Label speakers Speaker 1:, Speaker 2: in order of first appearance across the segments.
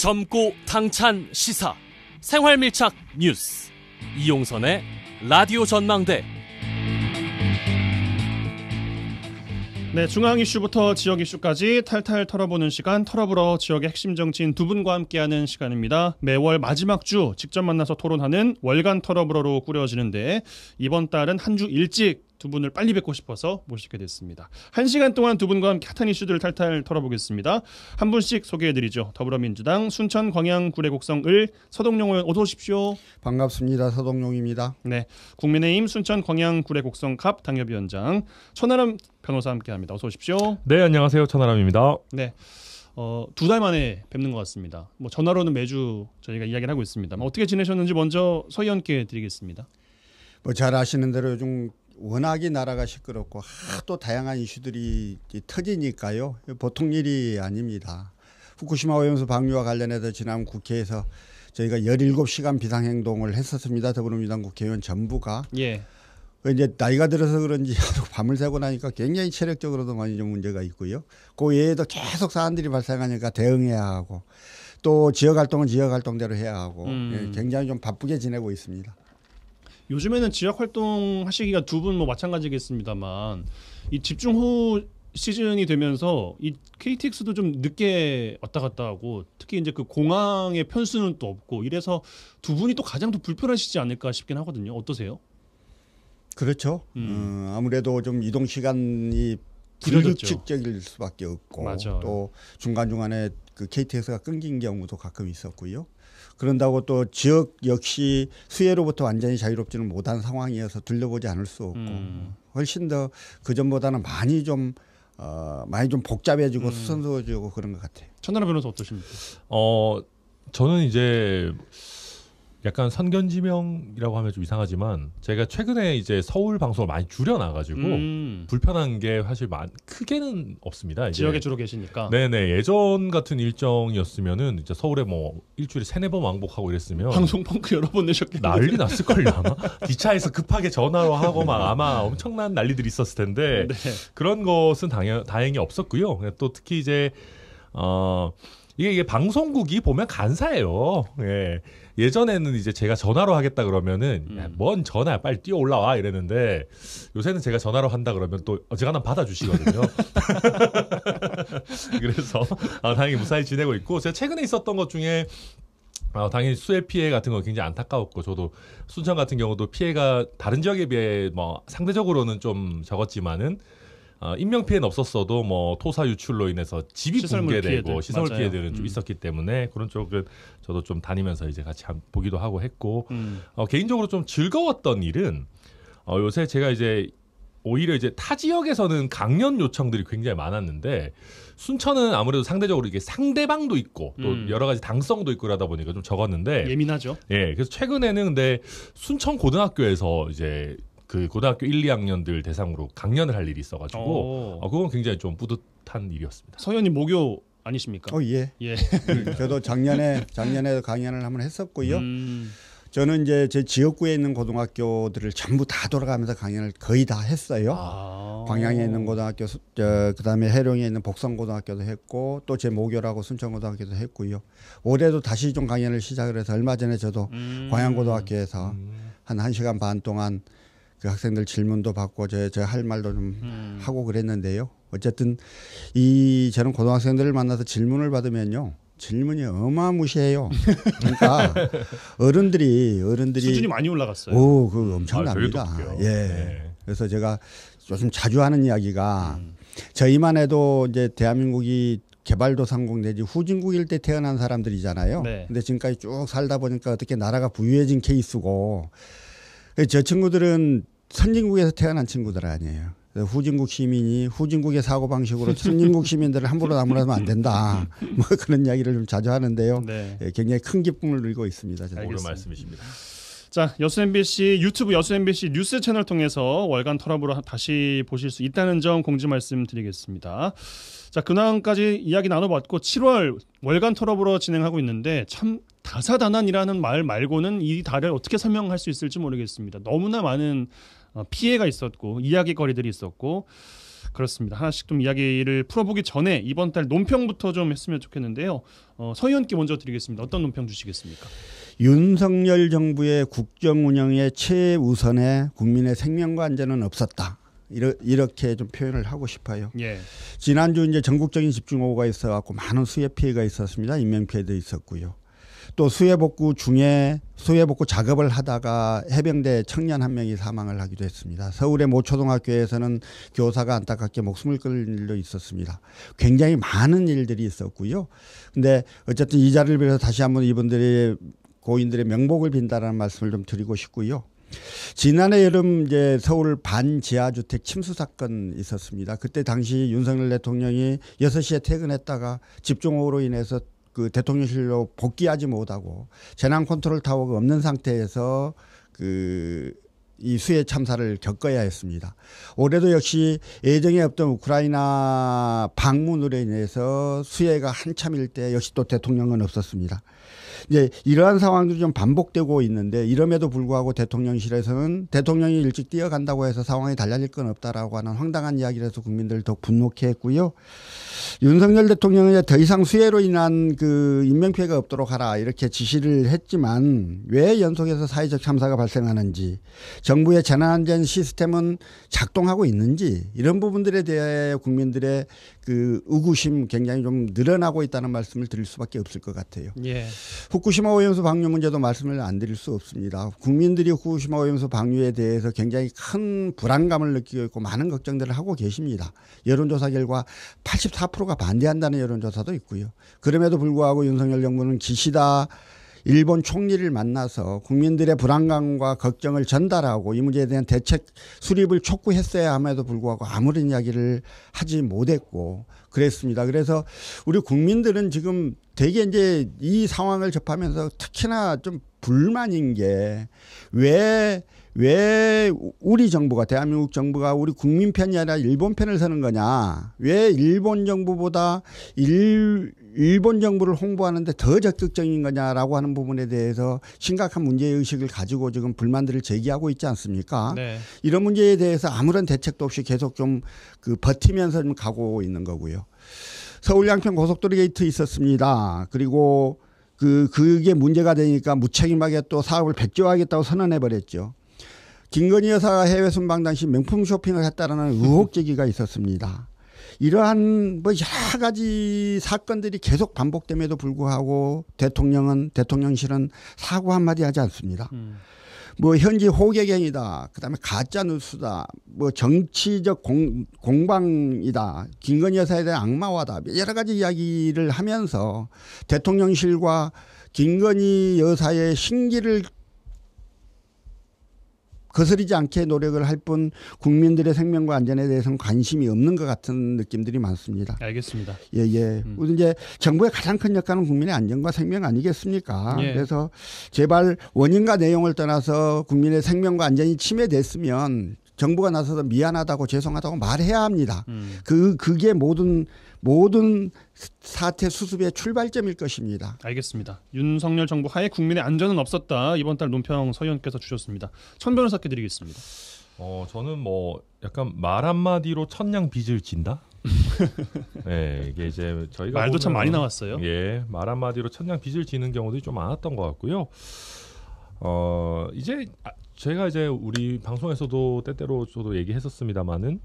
Speaker 1: 젊고
Speaker 2: 당찬 시사 생활 밀착 뉴스 이용선의 라디오 전망대 네 중앙 이슈부터 지역 이슈까지 탈탈 털어보는 시간 털어보러 지역의 핵심 정치인 두 분과 함께하는 시간입니다 매월 마지막 주 직접 만나서 토론하는 월간 털어보러로 꾸려지는데 이번 달은 한 주 일찍 두 분을 빨리 뵙고 싶어서 모시게 됐습니다. 한 시간 동안 두 분과 함께 핫한 이슈들을 탈탈 털어보겠습니다. 한 분씩 소개해드리죠. 더불어민주당 순천 광양 구례곡성을 서동용 의원 어서 오십시오. 반갑습니다. 서동용입니다. 네, 국민의힘 순천 광양 구례곡성 갑 당협위원장 천하람 변호사 함께합니다. 어서 오십시오.
Speaker 1: 네, 안녕하세요. 천하람입니다.
Speaker 2: 네. 어, 두달 만에 뵙는 것 같습니다. 뭐 전화로는 매주 저희가 이야기를 하고 있습니다. 어떻게 지내셨는지 먼저 서희연께 드리겠습니다.
Speaker 3: 뭐 잘 아시는 대로 요즘 워낙에 나라가 시끄럽고 하도 다양한 이슈들이 터지니까요. 보통 일이 아닙니다. 후쿠시마 오염수 방류와 관련해서 지난 국회에서 저희가 열일곱 시간 비상행동을 했었습니다. 더불어민주당 국회의원 전부가. 예. 그 이제 나이가 들어서 그런지 밤을 새고 나니까 굉장히 체력적으로도 많이 좀 문제가 있고요. 그 외에도 계속 사안들이 발생하니까 대응해야 하고 또 지역 활동은 지역 활동대로 해야 하고 음. 예, 굉장히 좀 바쁘게 지내고 있습니다. 요즘에는 지역
Speaker 2: 활동 하시기가 두 분 뭐 마찬가지겠습니다만 이 집중 후 시즌이 되면서 이 KTX도 좀 늦게 왔다 갔다 하고 특히 이제 그 공항의 편수는 또 없고 이래서 두 분이 또 가장 또 불편하시지 않을까 싶긴 하거든요. 어떠세요?
Speaker 3: 그렇죠. 음. 음, 아무래도 좀 이동 시간이 불규칙적일 수밖에 없고 맞아또 중간 중간에 그 KTX가 끊긴 경우도 가끔 있었고요. 그런다고 또 지역 역시 수혜로부터 완전히 자유롭지는 못한 상황이어서 둘러보지 않을 수 없고 음. 훨씬 더 그전보다는 많이 좀 어, 많이 좀 복잡해지고 음. 수선스러워지고 그런 것 같아요. 천나라 변호사 어떠십니까? 어
Speaker 1: 저는 이제 약간 선견지명이라고 하면 좀 이상하지만 제가 최근에 이제 서울 방송을 많이 줄여놔가지고 음. 불편한 게 사실 많, 크게는 없습니다. 이제. 지역에 주로 계시니까. 네네 예전 같은 일정이었으면은 이제 서울에 뭐 일주일에 세네 번 왕복하고 이랬으면 방송 펑크 여러 번 내셨겠네. 난리 났을걸요 아마 기차에서 급하게 전화로 하고 막 아마 엄청난 난리들이 있었을 텐데 네. 그런 것은 당연 다행히 없었고요. 또 특히 이제 어. 이게, 이게 방송국이 보면 간사예요. 예. 예전에는 이제 제가 전화로 하겠다 그러면은 음. 야, 뭔 전화야 빨리 뛰어 올라와 이랬는데 요새는 제가 전화로 한다 그러면 또 어지간한 받아주시거든요. 그래서 아, 다행히 무사히 지내고 있고 제가 최근에 있었던 것 중에 아, 당연히 수해 피해 같은 거 굉장히 안타까웠고 저도 순천 같은 경우도 피해가 다른 지역에 비해 뭐 상대적으로는 좀 적었지만은 어, 인명 피해는 없었어도 뭐 토사 유출로 인해서 집이 시설물 붕괴되고 피해들. 시설 맞아요. 피해들은 좀 음. 있었기 때문에 그런 쪽은 저도 좀 다니면서 이제 같이 보기도 하고 했고 음. 어, 개인적으로 좀 즐거웠던 일은 어, 요새 제가 이제 오히려 이제 타 지역에서는 강연 요청들이 굉장히 많았는데 순천은 아무래도 상대적으로 이게 상대방도 있고 또 음. 여러 가지 당성도 있고 그러다 보니까 좀 적었는데 예민하죠. 예, 그래서 최근에는 근데 순천 고등학교에서 이제 그 고등학교 1, 2학년들 대상으로 강연을 할 일이 있어가지고 어, 그건 굉장히 좀
Speaker 3: 뿌듯한 일이었습니다. 성현님 목요 아니십니까? 어 예.
Speaker 2: 예. 음, 저도 작년에
Speaker 3: 작년에 강연을 한번 했었고요. 음. 저는 이제 제 지역구에 있는 고등학교들을 전부 다 돌아가면서 강연을 거의 다 했어요. 아~ 광양에 있는 고등학교, 저, 그다음에 해룡에 있는 복성고등학교도 했고 또제 모교라고 순천고등학교도 했고요. 올해도 다시 좀 강연을 시작을 해서 얼마 전에 저도 음~ 광양고등학교에서 음~ 한 1시간 반 동안 그 학생들 질문도 받고 저제할 말도 좀 음. 하고 그랬는데요. 어쨌든 이 저는 고등학생들을 만나서 질문을 받으면요. 질문이 어마무시해요. 그러니까 어른들이 어른들이 수준이 많이 올라갔어요. 오, 그 엄청납니다. 아, 예. 네. 그래서 제가 요즘 자주 하는 이야기가 음. 저희만 해도 이제 대한민국이 개발도상국 내지 후진국일 때 태어난 사람들이잖아요. 네. 근데 지금까지 쭉 살다 보니까 어떻게 나라가 부유해진 케이스고 저 친구들은 선진국에서 태어난 친구들 아니에요. 후진국 시민이 후진국의 사고 방식으로 선진국 시민들을 함부로 나무라면 안 된다. 뭐 그런 이야기를 좀 자주 하는데요. 네. 예, 굉장히 큰 기쁨을 누리고 있습니다. 옳은
Speaker 2: 말씀이십니다. 자, 여수 MBC 유튜브 여수 MBC 뉴스 채널 통해서 월간 터랍으로 다시 보실 수 있다는 점 공지 말씀드리겠습니다. 자, 근황까지 이야기 나눠봤고 7월 월간 터럽으로 진행하고 있는데 참 다사다난이라는 말 말고는 이 달을 어떻게 설명할 수 있을지 모르겠습니다. 너무나 많은 어, 피해가 있었고 이야기거리들이 있었고 그렇습니다. 하나씩 좀 이야기를 풀어보기 전에 이번 달 논평부터 좀 했으면 좋겠는데요. 어, 서 의원께 먼저 드리겠습니다. 어떤
Speaker 3: 논평 주시겠습니까? 윤석열 정부의 국정 운영의 최우선에 국민의 생명과 안전은 없었다. 이렇게좀 표현을 하고 싶어요. 예. 지난주 이제 전국적인 집중호우가 있어갖고 많은 수해 피해가 있었습니다. 인명 피해도 있었고요. 또 수해복구 중에 수해복구 작업을 하다가 해병대 청년 한 명이 사망을 하기도 했습니다. 서울의 모 초등학교에서는 교사가 안타깝게 목숨을 끊을 일도 있었습니다. 굉장히 많은 일들이 있었고요. 근데 어쨌든 이 자리를 빌어서 다시 한번 이분들의 고인들의 명복을 빈다라는 말씀을 좀 드리고 싶고요. 지난해 여름 이제 서울 반지하주택 침수 사건 있었습니다. 그때 당시 윤석열 대통령이 6 시에 퇴근했다가 집중호우로 인해서 그 대통령실로 복귀하지 못하고 재난 컨트롤 타워가 없는 상태에서 그이 수해 참사를 겪어야 했습니다. 올해도 역시 예정에 없던 우크라이나 방문으로 인해서 수해가 한참일 때 역시 또 대통령은 없었습니다. 이제 이러한 상황들이 좀 반복되고 있는데 이름에도 불구하고 대통령실에서는 대통령이 일찍 뛰어간다고 해서 상황이 달라질 건 없다라고 하는 황당한 이야기를 해서 국민들을 더 분노케 했고요. 윤석열 대통령은 더 이상 수혜로 인한 그 인명 피해가 없도록 하라 이렇게 지시를 했지만 왜 연속해서 사회적 참사가 발생하는지 정부의 재난안전 시스템은 작동하고 있는지 이런 부분들에 대해 국민들의 그 의구심 굉장히 좀 늘어나고 있다는 말씀을 드릴 수밖에 없을 것 같아요. 예. 후쿠시마 오염수 방류 문제도 말씀을 안 드릴 수 없습니다. 국민들이 후쿠시마 오염수 방류에 대해서 굉장히 큰 불안감을 느끼고 있고 많은 걱정들을 하고 계십니다. 여론조사 결과 84%가 반대한다는 여론조사도 있고요. 그럼에도 불구하고 윤석열 정부는 기시다 일본 총리를 만나서 국민들의 불안감과 걱정을 전달하고 이 문제에 대한 대책 수립을 촉구했어야 함에도 불구하고 아무런 이야기를 하지 못했고 그랬습니다. 그래서 우리 국민들은 지금 되게 이제 이 상황을 접하면서 특히나 좀 불만인 게 왜 왜 우리 정부가 대한민국 정부가 우리 국민 편이 아니라 일본 편을 서는 거냐? 왜 일본 정부보다 일 일본 정부를 홍보하는데 더 적극적인 거냐라고 하는 부분에 대해서 심각한 문제의식을 가지고 지금 불만들을 제기하고 있지 않습니까? 네. 이런 문제에 대해서 아무런 대책도 없이 계속 좀 그 버티면서 좀 가고 있는 거고요. 서울 양평 고속도로 게이트 있었습니다. 그리고 그, 그게 문제가 되니까 무책임하게 또 사업을 백지화하겠다고 선언해버렸죠. 김건희 여사가 해외 순방 당시 명품 쇼핑을 했다라는 의혹 제기가 있었습니다. 이러한 뭐 여러 가지 사건들이 계속 반복됨에도 불구하고 대통령은 대통령실은 사과 한마디 하지 않습니다. 음. 뭐 현지 호객행위다. 그다음에 가짜 뉴스다. 뭐 정치적 공, 공방이다. 김건희 여사에 대한 악마화다. 뭐 여러 가지 이야기를 하면서 대통령실과 김건희 여사의 신기를 거스르지 않게 노력을 할 뿐 국민들의 생명과 안전에 대해서는 관심이 없는 것 같은 느낌들이 많습니다. 알겠습니다. 예, 예. 음. 이제 정부의 가장 큰 역할은 국민의 안전과 생명 아니겠습니까? 예. 그래서 제발 원인과 내용을 떠나서 국민의 생명과 안전이 침해됐으면 정부가 나서서 미안하다고 죄송하다고 말해야 합니다. 음. 그 그게 모든 모든 사태 수습의 출발점일 것입니다. 알겠습니다. 윤석열
Speaker 2: 정부 하에 국민의 안전은 없었다. 이번 달 논평 서 의원께서 주셨습니다. 천 변호사께 드리겠습니다.
Speaker 1: 어, 저는 뭐 약간 말 한마디로 천냥 빚을 진다. 네, 이게 이제 저희가 말도 참 많이 나왔어요. 예, 말 한마디로 천냥 빚을 지는 경우들이 좀 많았던 것 같고요. 어, 이제 아, 제가 이제 우리 방송에서도 때때로 저도 얘기했었습니다만은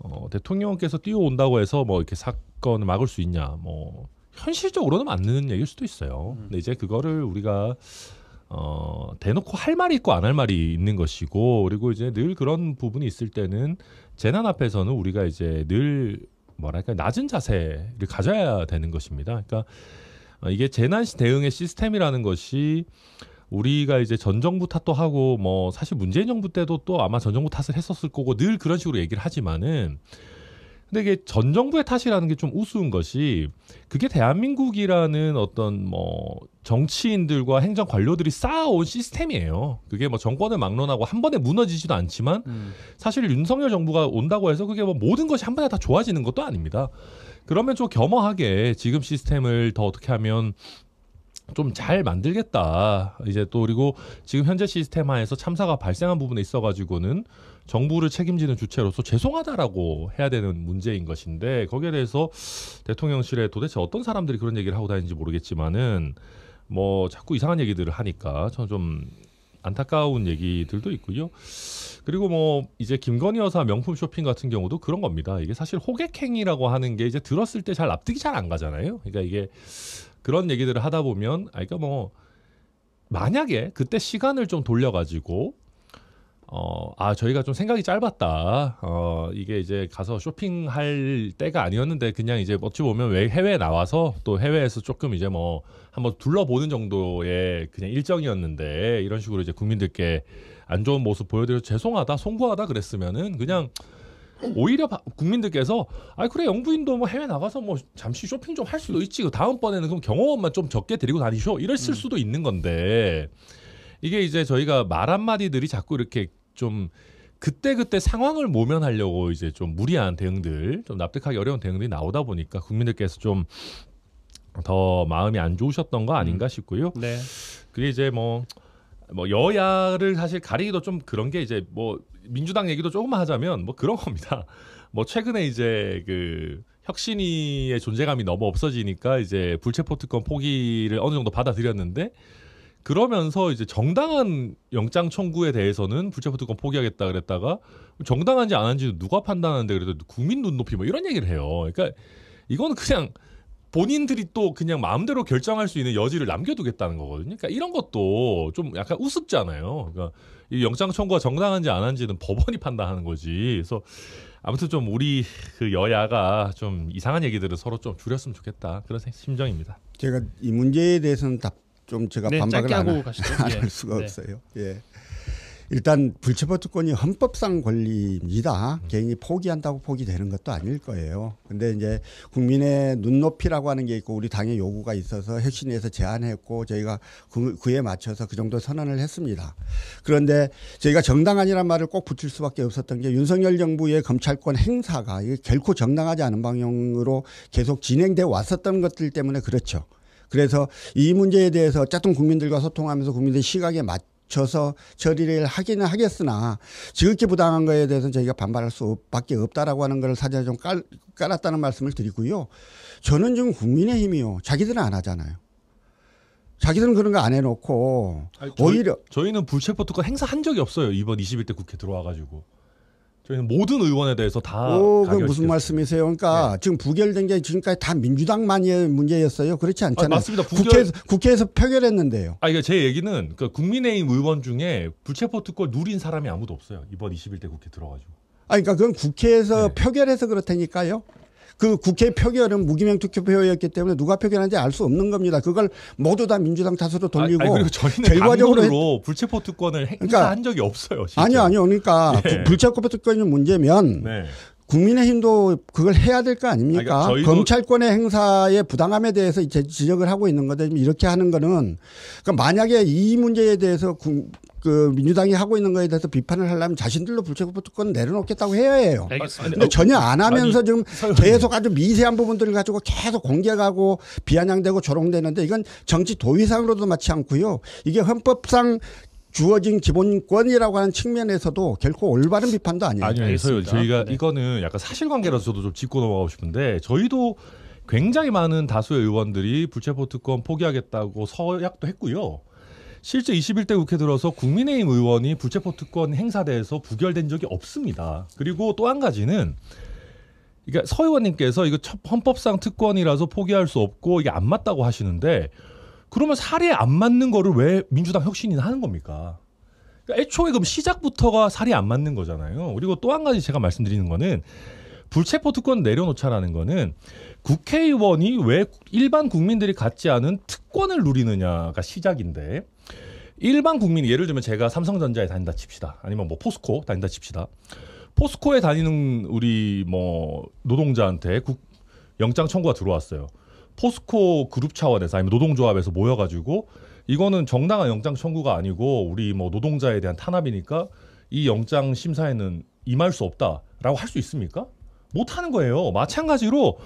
Speaker 1: 어, 대통령께서 뛰어온다고 해서 뭐 이렇게 사건을 막을 수 있냐 뭐 현실적으로는 맞는 얘기일 수도 있어요. 음. 근데 이제 그거를 우리가 어, 대놓고 할 말이 있고 안 할 말이 있는 것이고 그리고 이제 늘 그런 부분이 있을 때는 재난 앞에서는 우리가 이제 늘 뭐랄까 낮은 자세를 가져야 되는 것입니다. 그러니까 어, 이게 재난 시 대응의 시스템이라는 것이 우리가 이제 전 정부 탓도 하고 뭐 사실 문재인 정부 때도 또 아마 전 정부 탓을 했었을 거고 늘 그런 식으로 얘기를 하지만은 근데 이게 전 정부의 탓이라는 게 좀 우스운 것이 그게 대한민국이라는 어떤 뭐 정치인들과 행정 관료들이 쌓아온 시스템이에요. 그게 뭐 정권을 막론하고 한 번에 무너지지도 않지만 음. 사실 윤석열 정부가 온다고 해서 그게 뭐 모든 것이 한 번에 다 좋아지는 것도 아닙니다. 그러면 좀 겸허하게 지금 시스템을 더 어떻게 하면 좀잘 만들겠다. 이제 또 그리고 지금 현재 시스템하에서 참사가 발생한 부분에 있어 가지고는 정부를 책임지는 주체로서 죄송하다라고 해야 되는 문제인 것인데 거기에 대해서 대통령실에 도대체 어떤 사람들이 그런 얘기를 하고 다니는지 모르겠지만은 뭐 자꾸 이상한 얘기들을 하니까 저는 좀 안타까운 얘기들도 있고요. 그리고 뭐 이제 김건희 여사 명품 쇼핑 같은 경우도 그런 겁니다. 이게 사실 호객행위라고 하는 게 이제 들었을 때 잘 납득이 잘 안 가잖아요. 그러니까 이게 그런 얘기들을 하다 보면 아 그러니까 뭐 만약에 그때 시간을 좀 돌려 가지고 어, 아, 저희가 좀 생각이 짧았다. 어, 이게 이제 가서 쇼핑할 때가 아니었는데, 그냥 이제 어찌 보면 왜 해외에 나와서 또 해외에서 조금 이제 뭐 한번 둘러보는 정도의 그냥 일정이었는데, 이런 식으로 이제 국민들께 안 좋은 모습 보여드려서 죄송하다, 송구하다 그랬으면은 그냥 오히려 바, 국민들께서 아 그래 영부인도 뭐 해외 나가서 뭐 잠시 쇼핑 좀 할 수도 있지. 그 다음번에는 그럼 경호원만 좀 적게 데리고 다니셔 이랬을 음. 수도 있는 건데 이게 이제 저희가 말 한마디들이 자꾸 이렇게 좀 그때그때 상황을 모면하려고 이제 좀 무리한 대응들, 좀 납득하기 어려운 대응들이 나오다 보니까 국민들께서 좀 더 마음이 안 좋으셨던 거 아닌가 음. 싶고요. 네. 그게 이제 뭐, 뭐 여야를 사실 가리기도 좀 그런 게 이제 뭐 민주당 얘기도 조금만 하자면 뭐 그런 겁니다. 뭐 최근에 이제 그혁신이의 존재감이 너무 없어지니까 이제 불체포 특권 포기를 어느 정도 받아들였는데 그러면서 이제 정당한 영장 청구에 대해서는 불체포 특권 포기하겠다 그랬다가 정당한지 안 한지 누가 판단하는데 그래도 국민 눈높이 뭐 이런 얘기를 해요. 그러니까 이건 그냥 본인들이 또 그냥 마음대로 결정할 수 있는 여지를 남겨두겠다는 거거든요. 그러니까 이런 것도 좀 약간 우습잖아요. 그러니까 영장 청구가 정당한지 안 한지는 법원이 판단하는 거지. 그래서 아무튼 좀 우리 그 여야가 좀 이상한 얘기들을 서로 좀 줄였으면 좋겠다 그런 심정입니다.
Speaker 3: 제가 이 문제에 대해서는 답 좀 제가 네, 반박을 안, 하고 안, 안할 예. 수가 네. 없어요. 예. 일단 불체포특권이 헌법상 권리입니다. 개인이 포기한다고 포기되는 것도 아닐 거예요. 근데 이제 국민의 눈높이라고 하는 게 있고 우리 당의 요구가 있어서 혁신에서 제안했고 저희가 그, 그에 맞춰서 그 정도 선언을 했습니다. 그런데 저희가 정당한이란 말을 꼭 붙일 수밖에 없었던 게 윤석열 정부의 검찰권 행사가 이게 결코 정당하지 않은 방향으로 계속 진행돼 왔었던 것들 때문에 그렇죠. 그래서 이 문제에 대해서 어쨌 국민들과 소통하면서 국민들 시각에 맞 져서 처리를 하기는 하겠으나 지극히 부당한 거에 대해서는 저희가 반발할 수밖에 없다라고 하는 것을 사전에 좀 깔, 깔았다는 말씀을 드리고요. 저는 지금 국민의힘이요. 자기들은 안 하잖아요. 자기들은 그런 거 안 해놓고 아니, 저희, 오히려
Speaker 1: 저희는 불체포 특권 행사한 적이 없어요 이번 21대 국회 들어와가지고 저희는 모든 의원에 대해서 다. 오, 그 무슨
Speaker 3: 말씀이세요? 그러니까 네. 지금 부결된 게 지금까지 다 민주당만의 문제였어요. 그렇지 않잖아요. 아, 맞습니다. 부결... 국회에서, 국회에서 표결했는데요.
Speaker 1: 아, 이게 제 얘기는 그 국민의힘 의원 중에 불체포 특권 누린 사람이 아무도 없어요. 이번 21대 국회 들어가지고.
Speaker 3: 아, 그러니까 그건 국회에서 네. 표결해서 그렇다니까요. 그 국회 표결은 무기명 투표였기 표 때문에 누가 표결한지 알 수 없는 겁니다. 그걸 모두 다 민주당 탓으로 아, 돌리고 아니, 아니, 저희는 결과적으로
Speaker 1: 했... 불체포 특권을 그러니까 행사한 그러니까, 적이 없어요. 진짜. 아니요,
Speaker 3: 아니요. 그러니까 예. 불체포 특권이 문제면 네. 국민의힘도 그걸 해야 될 거 아닙니까? 아 그러니까 검찰권의 행사의 부당함에 대해서 이제 지적을 하고 있는 거데 이렇게 하는 거는 그러니까 만약에 이 문제에 대해서 그 민주당이 하고 있는 거에 대해서 비판을 하려면 자신들로 불체포특권 내려놓겠다고 해야 해요. 알겠 근데 전혀 안 하면서 지금 계속 아주 미세한 부분들을 가지고 계속 공격하고 비아냥되고 조롱되는데 이건 정치 도의상으로도 맞지 않고요. 이게 헌법상 주어진 기본권이라고 하는 측면에서도 결코 올바른 비판도 아니에요. 아니요, 서요 저희가 네.
Speaker 1: 이거는 약간 사실관계라서 도좀 짚고 넘어가고 싶은데 저희도 굉장히 많은 다수의 의원들이 불체포 특권 포기하겠다고 서약도 했고요. 실제 21대 국회 들어서 국민의힘 의원이 불체포 특권 행사대에서 부결된 적이 없습니다. 그리고 또 한 가지는 그러니까 서 의원님께서 이거 헌법상 특권이라서 포기할 수 없고 이게 안 맞다고 하시는데 그러면 살례에안 맞는 거를 왜 민주당 혁신이 나 하는 겁니까? 그러니까 애초에 그럼 시작부터가 살이 안 맞는 거잖아요. 그리고 또 한 가지 제가 말씀드리는 거는 불체포 특권 내려놓자라는 거는 국회의원이 왜 일반 국민들이 갖지 않은 특권을 누리느냐가 시작인데 일반 국민 예를 들면 제가 삼성전자에 다닌다 칩시다. 아니면 뭐 포스코 다닌다 칩시다. 포스코에 다니는 우리 뭐 노동자한테 국, 영장 청구가 들어왔어요. 포스코 그룹 차원에서 아니면 노동조합에서 모여가지고 이거는 정당한 영장 청구가 아니고 우리 뭐 노동자에 대한 탄압이니까 이 영장 심사에는 임할 수 없다라고 할 수 있습니까? 못 하는 거예요. 마찬가지로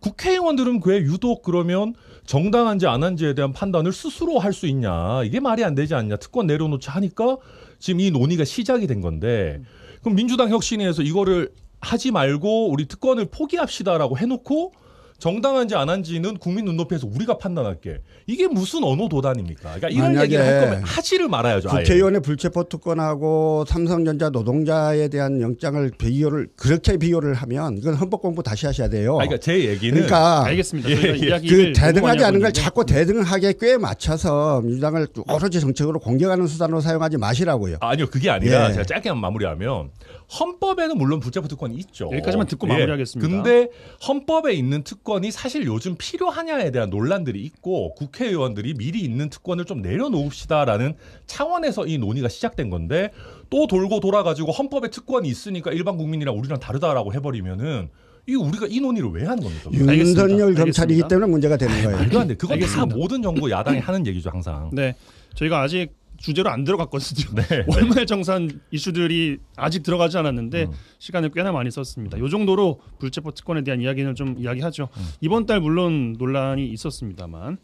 Speaker 1: 국회의원들은 왜 유독 그러면 정당한지 안 한지에 대한 판단을 스스로 할 수 있냐 이게 말이 안 되지 않냐 특권 내려놓자 하니까 지금 이 논의가 시작이 된 건데 그럼 민주당 혁신위에서 이거를 하지 말고 우리 특권을 포기합시다라고 해놓고 정당한지 안 한지는 국민 눈높이에서 우리가 판단할게. 이게 무슨 언어 도단입니까? 그러니까 이런 얘기를 할 거면 하지를 말아야죠. 국회의원의
Speaker 3: 불체포 특권하고 삼성전자 노동자에 대한 영장을 비교를 그렇게 비교를 하면 이건 헌법 공부 다시 하셔야 돼요. 그러니까
Speaker 1: 제 얘기는 그러니까 알겠습니다. 예, 예. 그 대등하지 않은 걸
Speaker 3: 자꾸 대등하게 꽤 맞춰서 민주당을 오로지 정책으로 공격하는 수단으로 사용하지 마시라고요.
Speaker 1: 아니요, 그게 아니라 예. 제가 짧게 마무리하면 헌법에는 물론 불체포 특권이 있죠. 여기까지만 듣고 마무리하겠습니다. 예. 근데 헌법에 있는 특권 특권이 사실 요즘 필요하냐에 대한 논란들이 있고 국회의원들이 미리 있는 특권을 좀 내려놓읍시다라는 차원에서 이 논의가 시작된 건데 또 돌고 돌아가지고 헌법에 특권이 있으니까 일반 국민이랑 우리랑 다르다라고 해버리면은 이 우리가 이 논의를 왜 하는
Speaker 3: 겁니까? 윤석열 검찰이기 때문에 문제가 되는 거예요. 말도 안 그건 다
Speaker 2: 모든 정부 야당이 하는 얘기죠 항상. 네, 저희가 아직 주제로 안 들어갔거든요. 네. 월말 정산 이슈들이 아직 들어가지 않았는데 음. 시간을 꽤나 많이 썼습니다. 요 정도로 불체포 특권에 대한 이야기는 좀 이야기하죠. 음. 이번 달 물론 논란이 있었습니다만.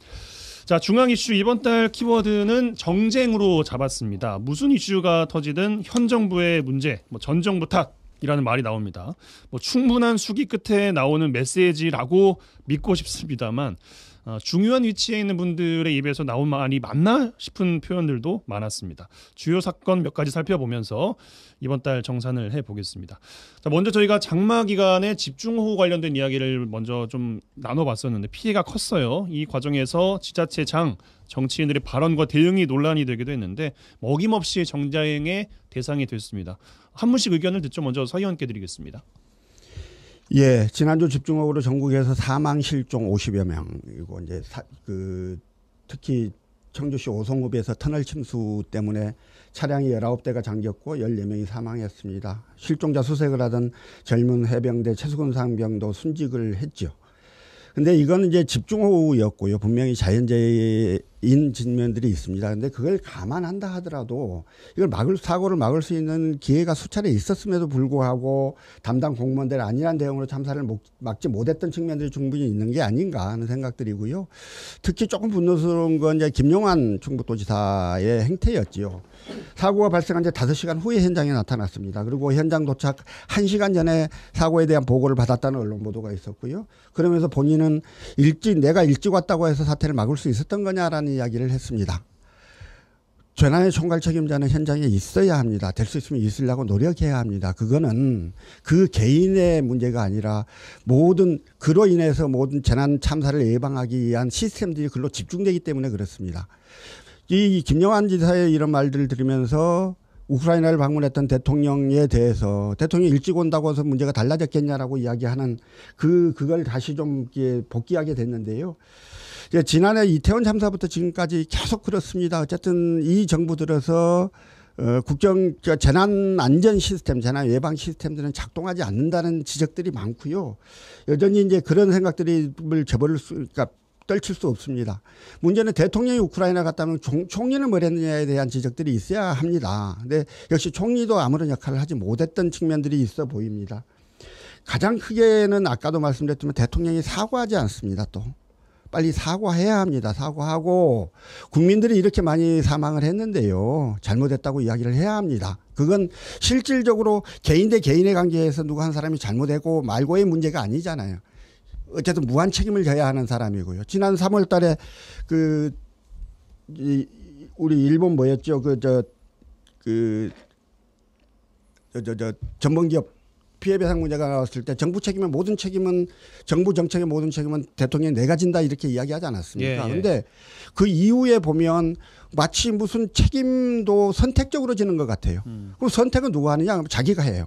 Speaker 2: 자 중앙 이슈 이번 달 키워드는 정쟁으로 잡았습니다. 무슨 이슈가 터지든 현 정부의 문제, 뭐전 정부 탓 이라는 말이 나옵니다. 뭐 충분한 수기 끝에 나오는 메시지라고 믿고 싶습니다만 어, 중요한 위치에 있는 분들의 입에서 나온 말이 맞나 싶은 표현들도 많았습니다. 주요 사건 몇 가지 살펴보면서 이번 달 정산을 해보겠습니다. 자, 먼저 저희가 장마 기간에 집중호우 관련된 이야기를 먼저 좀 나눠봤었는데 피해가 컸어요. 이 과정에서 지자체 장 정치인들의 발언과 대응이 논란이 되기도 했는데 먹임없이 정자행의 대상이 됐습니다. 한 분씩 의견을 듣죠. 먼저 서 의원께 드리겠습니다.
Speaker 3: 예, 지난주 집중호우로 전국에서 사망 실종 50여 명이고 이제 사, 그 특히 청주시 오송읍에서 터널 침수 때문에 차량이 19대가 잠겼고 14명이 사망했습니다. 실종자 수색을 하던 젊은 해병대 최수근 상병도 순직을 했죠. 근데 이거는 이제 집중호우였고요. 분명히 자연재해 인 진면들이 있습니다. 근데 그걸 감안한다 하더라도 이걸 막을 사고를 막을 수 있는 기회가 수차례 있었음에도 불구하고 담당 공무원들 안일한 대응으로 참사를 막지 못했던 측면들이 충분히 있는 게 아닌가 하는 생각들이고요. 특히 조금 분노스러운 건 이제 김용환 충북도지사의 행태였지요. 사고가 발생한 지 다섯 시간 후에 현장에 나타났습니다. 그리고 현장 도착 한시간 전에 사고에 대한 보고를 받았다는 언론 보도가 있었고요. 그러면서 본인은 일찍 내가 일찍 왔다고 해서 사태를 막을 수 있었던 거냐라는 이야기를 했습니다. 재난의 총괄 책임자는 현장에 있어야 합니다. 될 수 있으면 있으려고 노력해야 합니다. 그거는 그 개인의 문제가 아니라 모든 그로 인해서 모든 재난 참사를 예방하기 위한 시스템들이 글로 집중되기 때문에 그렇습니다. 이 김영환 지사의 이런 말들을 들으면서 우크라이나를 방문했던 대통령에 대해서 대통령이 일찍 온다고 해서 문제가 달라졌겠냐라고 이야기하는 그 그걸 다시 좀 복귀하게 됐는데요. 이제 지난해 이태원 참사부터 지금까지 계속 그렇습니다. 어쨌든 이 정부 들어서 어, 국정 재난 안전 시스템, 재난 예방 시스템들은 작동하지 않는다는 지적들이 많고요. 여전히 이제 그런 생각들을를저버 수, 그러니까 떨칠 수 없습니다. 문제는 대통령이 우크라이나 갔다면 총리는 뭘 했느냐에 대한 지적들이 있어야 합니다. 근데 역시 총리도 아무런 역할을 하지 못했던 측면들이 있어 보입니다. 가장 크게는 아까도 말씀드렸지만 대통령이 사과하지 않습니다. 또 빨리 사과해야 합니다. 사과하고 국민들이 이렇게 많이 사망을 했는데요. 잘못했다고 이야기를 해야 합니다. 그건 실질적으로 개인 대 개인의 관계에서 누구 한 사람이 잘못했고 말고의 문제가 아니잖아요. 어쨌든 무한 책임을 져야 하는 사람이고요. 지난 3월 달에 그, 이, 우리 일본 뭐였죠? 그, 저, 그, 저, 저, 저, 전범기업 피해배상 문제가 나왔을 때 정부 책임은 모든 책임은 정부 정책의 모든 책임은 대통령이 내가 진다 이렇게 이야기하지 않았습니까? 그런데 예, 예. 그 이후에 보면 마치 무슨 책임도 선택적으로 지는 것 같아요. 음. 그럼 선택은 누가 하느냐? 자기가 해요.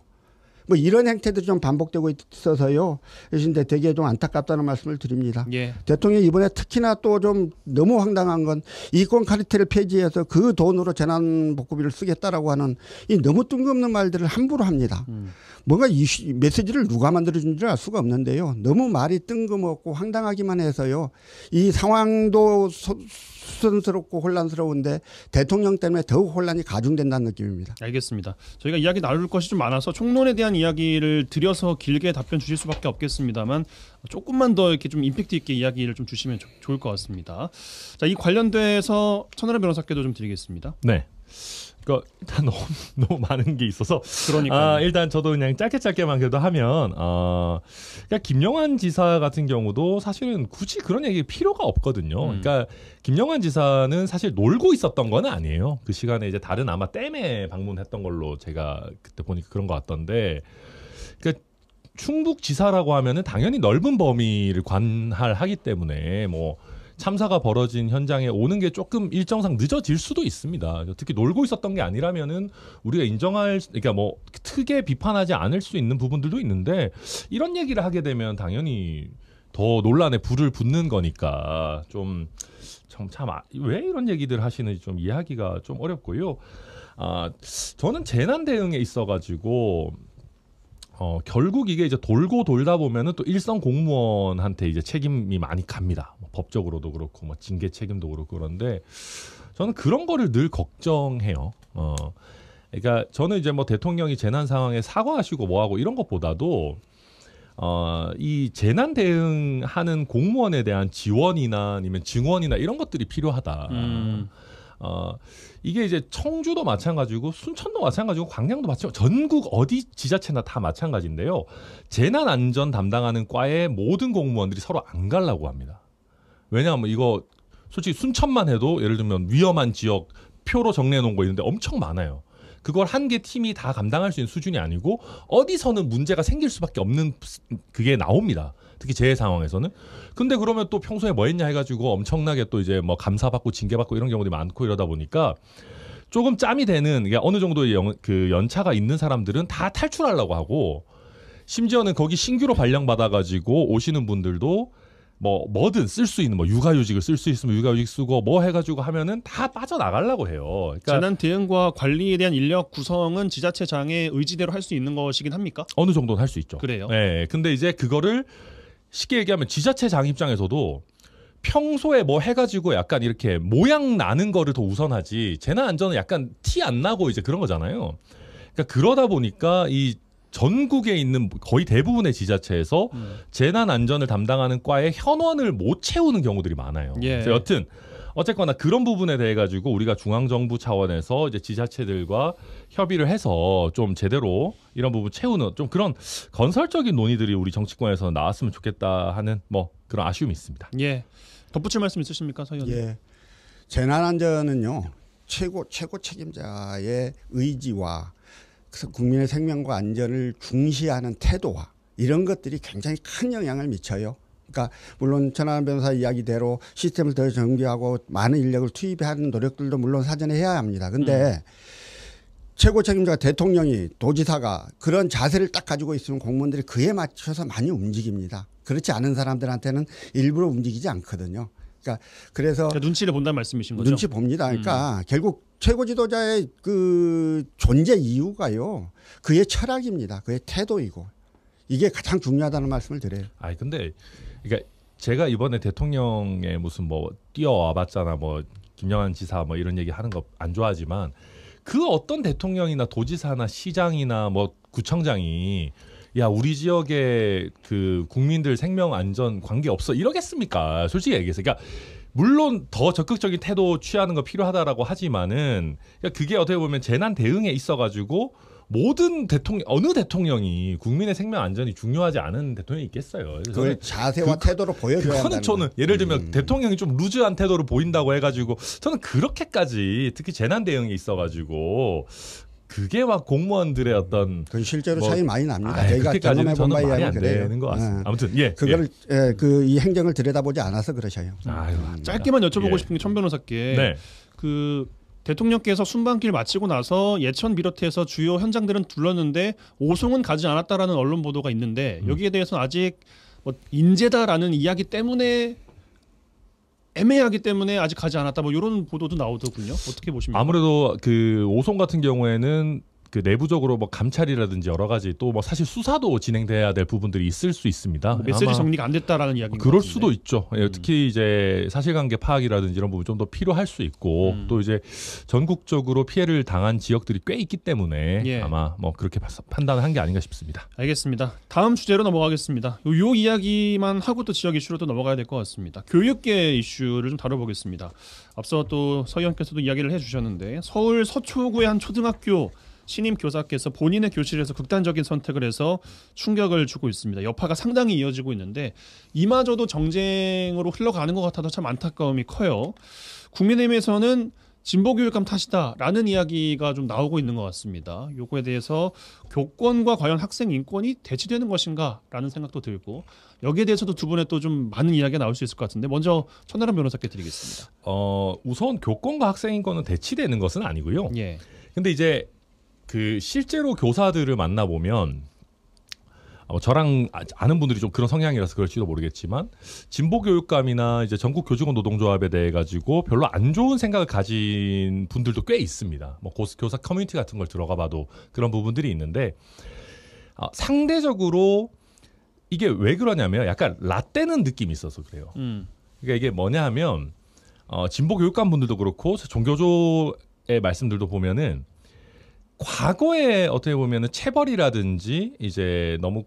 Speaker 3: 뭐 이런 행태들이 좀 반복되고 있어서요. 그런데 되게 좀 안타깝다는 말씀을 드립니다. 예. 대통령이 이번에 특히나 또 좀 너무 황당한 건 이권 카리텔을 폐지해서 그 돈으로 재난 복구비를 쓰겠다라고 하는 이 너무 뜬금없는 말들을 함부로 합니다. 음. 뭔가 이슈, 메시지를 누가 만들어준줄 알 수가 없는데요. 너무 말이 뜬금없고 황당하기만 해서요. 이 상황도 수선스럽고 혼란스러운데 대통령 때문에 더욱 혼란이 가중된다는 느낌입니다.
Speaker 2: 알겠습니다. 저희가 이야기 나눌 것이 좀 많아서 총론에 대한 이야기를 드려서 길게 답변 주실 수밖에 없겠습니다만 조금만 더 이렇게 좀 임팩트 있게 이야기를 좀 주시면 좋을 것 같습니다. 자, 이 관련돼서 천하라 변호사께도 좀 드리겠습니다. 네. 그러니까 일단 너무 너무 많은 게 있어서
Speaker 1: 그러니까 아, 일단 저도 그냥 짧게 짧게만 그래도 하면 아 그러니까 김영환 지사 같은 경우도 사실은 굳이 그런 얘기 필요가 없거든요. 음. 그러니까 김영환 지사는 사실 놀고 있었던 건 아니에요. 그 시간에 이제 다른 아마 댐에 방문했던 걸로 제가 그때 보니까 그런 것 같던데 그러니까 충북 지사라고 하면은 당연히 넓은 범위를 관할하기 때문에 뭐 참사가 벌어진 현장에 오는 게 조금 일정상 늦어질 수도 있습니다. 특히 놀고 있었던 게 아니라면은 우리가 인정할 그러니까 뭐 크게 비판하지 않을 수 있는 부분들도 있는데 이런 얘기를 하게 되면 당연히 더 논란에 불을 붙는 거니까 좀 참왜 아, 이런 얘기들 하시는지 좀 이해하기가 좀 어렵고요. 아 저는 재난 대응에 있어가지고 어, 결국 이게 이제 돌고 돌다 보면은 또 일선 공무원한테 이제 책임이 많이 갑니다. 뭐 법적으로도 그렇고 뭐 징계 책임도 그렇고 그런데 저는 그런 거를 늘 걱정해요. 어. 그러니까 저는 이제 뭐 대통령이 재난 상황에 사과하시고 뭐하고 이런 것보다도 어, 이 재난 대응하는 공무원에 대한 지원이나 아니면 증원이나 이런 것들이 필요하다. 음. 어, 이게 이제 청주도 마찬가지고 순천도 마찬가지고 광양도 마찬가지고 전국 어디 지자체나 다 마찬가지인데요. 재난 안전 담당하는 과의 모든 공무원들이 서로 안 갈라고 합니다. 왜냐하면 이거 솔직히 순천만 해도 예를 들면 위험한 지역 표로 정리해 놓은 거 있는데 엄청 많아요. 그걸 한 개 팀이 다 감당할 수 있는 수준이 아니고 어디서는 문제가 생길 수밖에 없는 그게 나옵니다. 특히 제 상황에서는. 근데 그러면 또 평소에 뭐 했냐 해가지고 엄청나게 또 이제 뭐 감사받고 징계받고 이런 경우들이 많고 이러다 보니까 조금 짬이 되는 그러 그러니까 어느 정도의 그 연차가 있는 사람들은 다 탈출하려고 하고 심지어는 거기 신규로 발령받아가지고 오시는 분들도 뭐 뭐든 쓸 수 있는 뭐 육아휴직을 쓸 수 있으면 육아휴직 쓰고 뭐 해가지고 하면은 다 빠져나가려고 해요. 그러니까
Speaker 2: 재난 대응과 관리에 대한 인력 구성은 지자체장의 의지대로 할 수 있는 것이긴 합니까? 어느 정도는 할 수 있죠. 그래요. 네, 근데 이제 그거를 쉽게 얘기하면
Speaker 1: 지자체장 입장에서도 평소에 뭐 해가지고 약간 이렇게 모양 나는 거를 더 우선하지 재난 안전은 약간 티 안 나고 이제 그런 거잖아요. 그러니까 그러다 보니까 이 전국에 있는 거의 대부분의 지자체에서 음. 재난 안전을 담당하는 과의 현원을 못 채우는 경우들이 많아요. 예. 그래서 여튼 어쨌거나 그런 부분에 대해 가지고 우리가 중앙 정부 차원에서 이제 지자체들과 협의를 해서 좀 제대로 이런 부분 채우는 좀 그런 건설적인 논의들이 우리 정치권에서 나왔으면 좋겠다 하는 뭐 그런 아쉬움이 있습니다.
Speaker 3: 예. 덧붙일 말씀 있으십니까, 서 의원님? 예. 재난안전은요 최고 최고 책임자의 의지와 국민의 생명과 안전을 중시하는 태도와 이런 것들이 굉장히 큰 영향을 미쳐요. 그러니까 물론 천안 변호사 이야기대로 시스템을 더 정비하고 많은 인력을 투입하는 노력들도 물론 사전에 해야 합니다. 근데 음. 최고 책임자가 대통령이 도지사가 그런 자세를 딱 가지고 있으면 공무원들이 그에 맞춰서 많이 움직입니다. 그렇지 않은 사람들한테는 일부러 움직이지 않거든요. 그러니까 그래서
Speaker 2: 그러니까 눈치를 본다는 말씀이신 거죠. 눈치 봅니다. 그러니까 음.
Speaker 3: 음. 결국 최고 지도자의 그 존재 이유가요. 그의 철학입니다. 그의 태도이고 이게 가장 중요하다는 말씀을 드려요.
Speaker 1: 아 근데 그러니까 제가 이번에 대통령에 무슨 뭐 뛰어와봤잖아 뭐 김영환 지사 뭐 이런 얘기 하는 거 안 좋아하지만 그 어떤 대통령이나 도지사나 시장이나 뭐 구청장이 야 우리 지역에그 국민들 생명 안전 관계 없어 이러겠습니까? 솔직히 얘기해서 그러니까 물론 더 적극적인 태도 취하는 거 필요하다라고 하지만은 그러니까 그게 어떻게 보면 재난 대응에 있어 가지고 모든 대통령 어느 대통령이 국민의 생명 안전이 중요하지 않은 대통령이 있겠어요. 그걸 자세와
Speaker 3: 그, 태도로 그 보여줘야 한다는
Speaker 1: 저는 예를 들면 음. 대통령이 좀 루즈한 태도로 보인다고 해가지고 저는 그렇게까지 특히 재난 대응이 있어가지고 그게 막 공무원들의 어떤
Speaker 2: 그 실제로 뭐, 차이 많이 납니다. 저희가 경험해 본 바에 의하면 그래요. 는것 같습니다. 네. 아, 무튼 예, 그걸
Speaker 3: 예. 예, 그이 행정을 들여다보지 않아서 그러셔요. 아유, 음. 짧게만
Speaker 2: 여쭤보고 예. 싶은 게천 예. 변호사께 네. 그 대통령께서 순방길 마치고 나서 예천 비롯해서 주요 현장들은 둘렀는데 오송은 가지 않았다라는 언론 보도가 있는데 음. 여기에 대해서는 아직 뭐 인재다라는 이야기 때문에 애매하기 때문에 아직 가지 않았다 뭐 이런 보도도 나오더군요. 어떻게 보십니까?
Speaker 1: 아무래도 그 오송 같은 경우에는 그 내부적으로 뭐 감찰이라든지 여러 가지 또뭐 사실 수사도 진행돼야 될 부분들이 있을 수 있습니다. 뭐 메시지 정리가
Speaker 2: 안 됐다라는 이야기. 그럴
Speaker 1: 수도 있죠. 예, 음. 특히 이제 사실관계 파악이라든지 이런 부분 좀더 필요할 수 있고 음. 또 이제 전국적으로 피해를 당한 지역들이 꽤 있기 때문에 예. 아마 뭐 그렇게
Speaker 2: 판단을 한 게 아닌가 싶습니다. 알겠습니다. 다음 주제로 넘어가겠습니다. 요, 요 이야기만 하고 또 지역 이슈로 또 넘어가야 될 것 같습니다. 교육계 이슈를 좀 다뤄보겠습니다. 앞서 또 서희원께서도 이야기를 해주셨는데 서울 서초구의 한 초등학교 신임 교사께서 본인의 교실에서 극단적인 선택을 해서 충격을 주고 있습니다. 여파가 상당히 이어지고 있는데 이마저도 정쟁으로 흘러가는 것 같아서 참 안타까움이 커요. 국민의힘에서는 진보교육감 탓이다라는 이야기가 좀 나오고 있는 것 같습니다. 요거에 대해서 교권과 과연 학생 인권이 대치되는 것인가라는 생각도 들고 여기에 대해서도 두 분의 또좀 많은 이야기가 나올 수 있을 것 같은데 먼저 천나람 변호사께 드리겠습니다. 어 우선 교권과
Speaker 1: 학생 인권은 대치되는 것은 아니고요. 예. 근데 이제 그 실제로 교사들을 만나 보면 어, 아, 뭐 저랑 아, 아는 분들이 좀 그런 성향이라서 그럴지도 모르겠지만 진보 교육감이나 이제 전국 교직원 노동조합에 대해 가지고 별로 안 좋은 생각을 가진 분들도 꽤 있습니다. 뭐 고스 교사 커뮤니티 같은 걸 들어가 봐도 그런 부분들이 있는데 어, 상대적으로 이게 왜 그러냐면 약간 라떼는 느낌이 있어서 그래요. 음. 그러니까 이게 뭐냐 하면 어, 진보 교육감 분들도 그렇고 종교조의 말씀들도 보면은 과거에 어떻게 보면은 체벌이라든지 이제 너무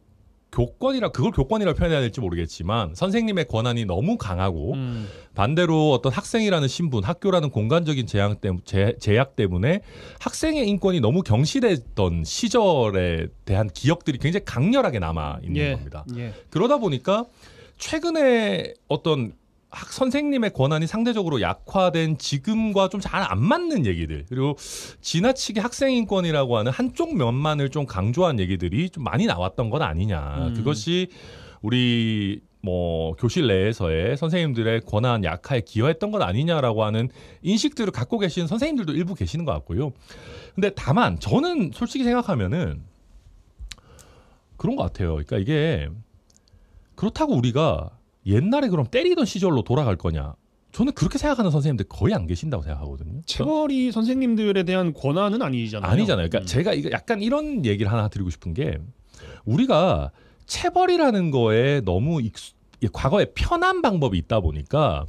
Speaker 1: 교권이라 그걸 교권이라 표현해야 될지 모르겠지만 선생님의 권한이 너무 강하고 음. 반대로 어떤 학생이라는 신분, 학교라는 공간적인 제약, 때, 제약 때문에 학생의 인권이 너무 경시됐던 시절에 대한 기억들이 굉장히 강렬하게 남아 있는 예. 겁니다. 예. 그러다 보니까 최근에 어떤 학 선생님의 권한이 상대적으로 약화된 지금과 좀 잘 안 맞는 얘기들 그리고 지나치게 학생 인권이라고 하는 한쪽 면만을 좀 강조한 얘기들이 좀 많이 나왔던 건 아니냐 음. 그것이 우리 뭐 교실 내에서의 선생님들의 권한 약화에 기여했던 것 아니냐라고 하는 인식들을 갖고 계신 선생님들도 일부 계시는 것 같고요. 근데 다만 저는 솔직히 생각하면은 그런 것 같아요. 그러니까 이게 그렇다고 우리가 옛날에 그럼 때리던 시절로 돌아갈 거냐? 저는 그렇게 생각하는 선생님들 거의 안 계신다고 생각하거든요. 체벌이 선생님들에 대한 권한은 아니잖아요. 아니잖아요. 그러니까 음. 제가 약간 이런 얘기를 하나 드리고 싶은 게 우리가 체벌이라는 거에 너무 익숙, 과거에 편한 방법이 있다 보니까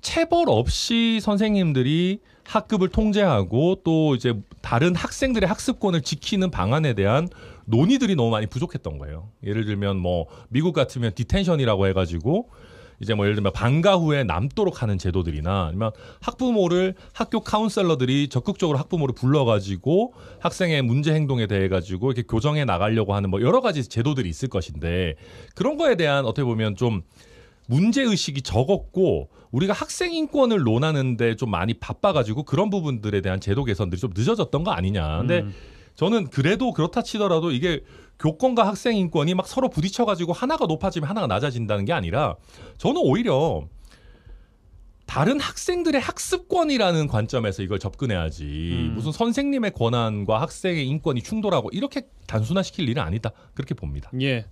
Speaker 1: 체벌 없이 선생님들이 학급을 통제하고 또 이제 다른 학생들의 학습권을 지키는 방안에 대한 논의들이 너무 많이 부족했던 거예요. 예를 들면 뭐 미국 같으면 디텐션이라고 해가지고 이제 뭐 예를 들면 방과 후에 남도록 하는 제도들이나 아니면 학부모를 학교 카운셀러들이 적극적으로 학부모를 불러가지고 학생의 문제 행동에 대해 가지고 이렇게 교정해 나가려고 하는 뭐 여러 가지 제도들이 있을 것인데 그런 거에 대한 어떻게 보면 좀 문제 의식이 적었고 우리가 학생 인권을 논하는데 좀 많이 바빠가지고 그런 부분들에 대한 제도 개선들이 좀 늦어졌던 거 아니냐. 근데 음. 저는 그래도 그렇다 치더라도 이게 교권과 학생 인권이 막 서로 부딪혀가지고 하나가 높아지면 하나가 낮아진다는 게 아니라 저는 오히려 다른 학생들의 학습권이라는 관점에서 이걸 접근해야지 음. 무슨 선생님의 권한과 학생의 인권이 충돌하고 이렇게 단순화시킬 일은 아니다 그렇게 봅니다. 예,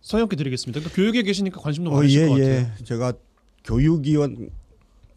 Speaker 1: 서영께 드리겠습니다. 그러니까 교육에 계시니까
Speaker 2: 관심도 어, 많으실
Speaker 3: 어, 예, 것 예. 같아요. 제가 교육위원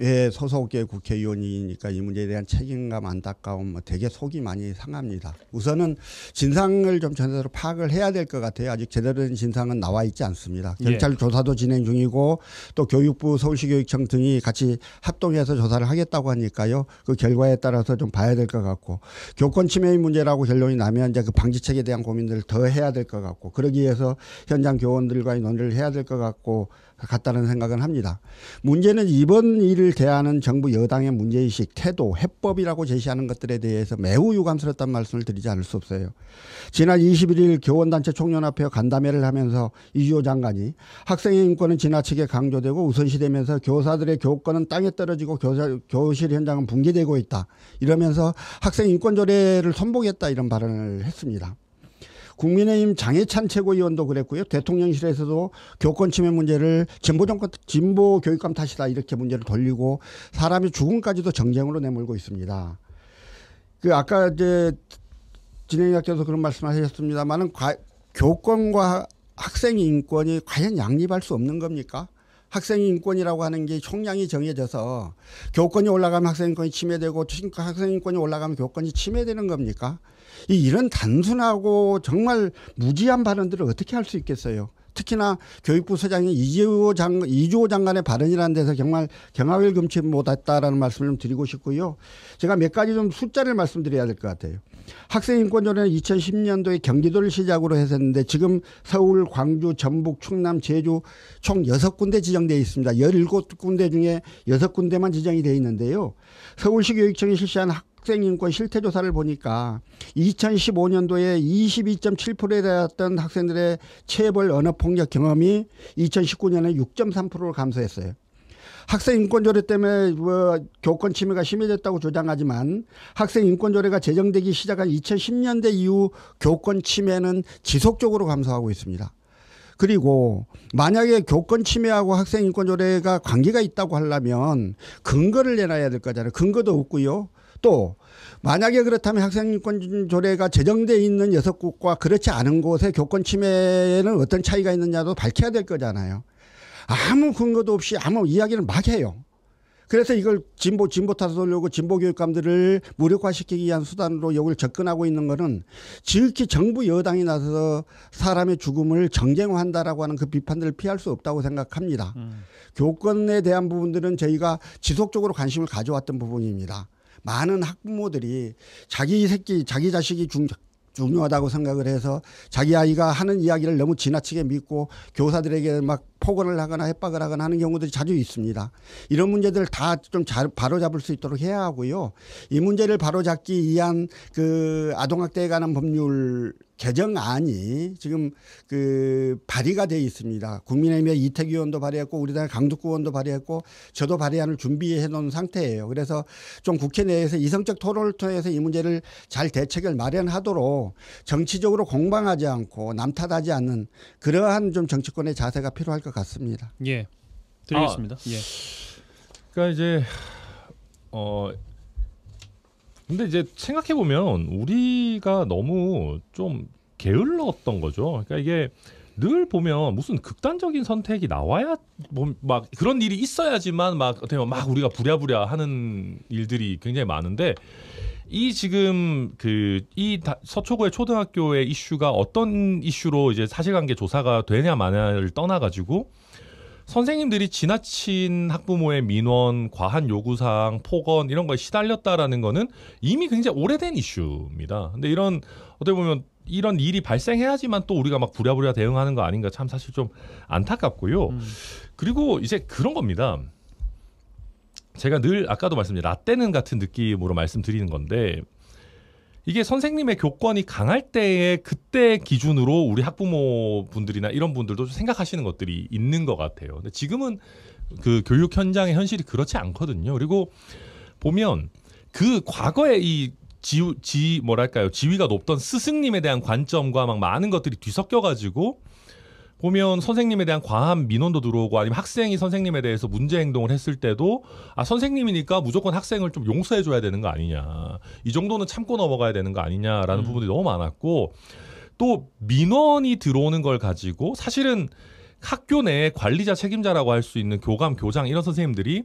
Speaker 3: 예, 소속의 국회의원이니까 이 문제에 대한 책임감, 안타까움, 뭐 되게 속이 많이 상합니다. 우선은 진상을 좀 제대로 파악을 해야 될 것 같아요. 아직 제대로 된 진상은 나와 있지 않습니다. 예. 경찰 예. 조사도 진행 중이고 또 교육부, 서울시교육청 등이 같이 합동해서 조사를 하겠다고 하니까요. 그 결과에 따라서 좀 봐야 될 것 같고 교권 침해의 문제라고 결론이 나면 이제 그 방지책에 대한 고민들을 더 해야 될 것 같고 그러기 위해서 현장 교원들과의 논의를 해야 될 것 같고 같다는 생각은 합니다. 문제는 이번 일을 대하는 정부 여당의 문제의식, 태도, 해법이라고 제시하는 것들에 대해서 매우 유감스럽다는 말씀을 드리지 않을 수 없어요. 지난 21일 교원단체 총연합회 간담회를 하면서 이주호 장관이 학생의 인권은 지나치게 강조되고 우선시되면서 교사들의 교권은 땅에 떨어지고 교사, 교실 현장은 붕괴되고 있다. 이러면서 학생 인권 조례를 선보겠다 이런 발언을 했습니다. 국민의힘 장해찬 최고위원도 그랬고요. 대통령실에서도 교권 침해 문제를 진보 정권 진보 교육감 탓이다 이렇게 문제를 돌리고 사람이 죽음까지도 정쟁으로 내몰고 있습니다. 그 아까 이제 진행자께서 그런 말씀하셨습니다만은 교권과 학생 인권이 과연 양립할 수 없는 겁니까? 학생 인권이라고 하는 게 총량이 정해져서 교권이 올라가면 학생 인권이 침해되고 학생 인권이 올라가면 교권이 침해되는 겁니까? 이 이런 단순하고 정말 무지한 발언들을 어떻게 할 수 있겠어요? 특히나 교육부 서장이 이재호 장 이주호 장관의 발언이라는 데서 정말 경악을 금치 못했다라는 말씀을 좀 드리고 싶고요. 제가 몇 가지 좀 숫자를 말씀드려야 될 것 같아요. 학생인권전에는 2010년도에 경기도를 시작으로 해서 했는데 지금 서울, 광주, 전북, 충남, 제주 총 여섯 군데 지정돼 있습니다. 열일곱 군데 중에 여섯 군데만 지정이 돼 있는데요. 서울시 교육청이 실시한 학생인권 실태조사를 보니까 2015년도에 22.7%에 달했던 학생들의 체벌 언어폭력 경험이 2019년에 6.3%로 감소했어요. 학생 인권조례 때문에 뭐 교권 침해가 심해졌다고 주장하지만 학생 인권조례가 제정되기 시작한 2010년대 이후 교권 침해는 지속적으로 감소하고 있습니다. 그리고 만약에 교권 침해하고 학생 인권조례가 관계가 있다고 하려면 근거를 내놔야 될 거잖아요. 근거도 없고요. 또 만약에 그렇다면 학생인권조례가 제정돼 있는 여섯 곳과 그렇지 않은 곳의 교권 침해에는 어떤 차이가 있느냐도 밝혀야 될 거잖아요. 아무 근거도 없이 아무 이야기를 막 해요. 그래서 이걸 진보 진보 탓으려고 진보 교육감들을 무력화시키기 위한 수단으로 여기를 접근하고 있는 것은 지극히 정부 여당이 나서서 사람의 죽음을 정쟁화한다라고 하는 그 비판들을 피할 수 없다고 생각합니다. 음. 교권에 대한 부분들은 저희가 지속적으로 관심을 가져왔던 부분입니다. 많은 학부모들이 자기 새끼, 자기 자식이 중, 중요하다고 생각을 해서 자기 아이가 하는 이야기를 너무 지나치게 믿고 교사들에게 막 폭언을 하거나 협박을 하거나 하는 경우들이 자주 있습니다. 이런 문제들 다 좀 잘 바로잡을 수 있도록 해야 하고요. 이 문제를 바로잡기 위한 그 아동학대에 관한 법률 개정안이 지금 그 발의가 돼 있습니다. 국민의힘의 이태규 의원도 발의했고 우리 당 강덕구 의원도 발의했고 저도 발의안을 준비해 놓은 상태예요. 그래서 좀 국회 내에서 이성적 토론을 통해서 이 문제를 잘 대책을 마련하도록 정치적으로 공방하지 않고 남탓하지 않는 그러한 좀 정치권의 자세가 필요할 것 같습니다. 예. 드리겠습니다.
Speaker 1: 아, 예. 그러니까 이제 어 근데 이제 생각해 보면 우리가 너무 좀 게을렀던 거죠. 그러니까 이게 늘 보면 무슨 극단적인 선택이 나와야 뭐막 그런 일이 있어야지만 막 어떻게 보면 막 우리가 부랴부랴 하는 일들이 굉장히 많은데 이 지금 그 이 서초구의 초등학교의 이슈가 어떤 이슈로 이제 사실관계 조사가 되냐 마냐를 떠나 가지고 선생님들이 지나친 학부모의 민원, 과한 요구사항, 폭언 이런 거에 시달렸다라는 거는 이미 굉장히 오래된 이슈입니다. 근데 이런 어떻게 보면 이런 일이 발생해야지만 또 우리가 막 부랴부랴 대응하는 거 아닌가 참 사실 좀 안타깝고요. 음. 그리고 이제 그런 겁니다. 제가 늘 아까도 말씀드린 라떼는 같은 느낌으로 말씀드리는 건데 이게 선생님의 교권이 강할 때의 그때 기준으로 우리 학부모 분들이나 이런 분들도 생각하시는 것들이 있는 것 같아요. 근데 지금은 그 교육 현장의 현실이 그렇지 않거든요. 그리고 보면 그 과거에 이 지, 지 뭐랄까요 지위가 높던 스승님에 대한 관점과 막 많은 것들이 뒤섞여가지고 보면 선생님에 대한 과한 민원도 들어오고 아니면 학생이 선생님에 대해서 문제 행동을 했을 때도 아 선생님이니까 무조건 학생을 좀 용서해 줘야 되는 거 아니냐 이 정도는 참고 넘어가야 되는 거 아니냐라는 음. 부분이 너무 많았고 또 민원이 들어오는 걸 가지고 사실은 학교 내 관리자 책임자라고 할 수 있는 교감 교장 이런 선생님들이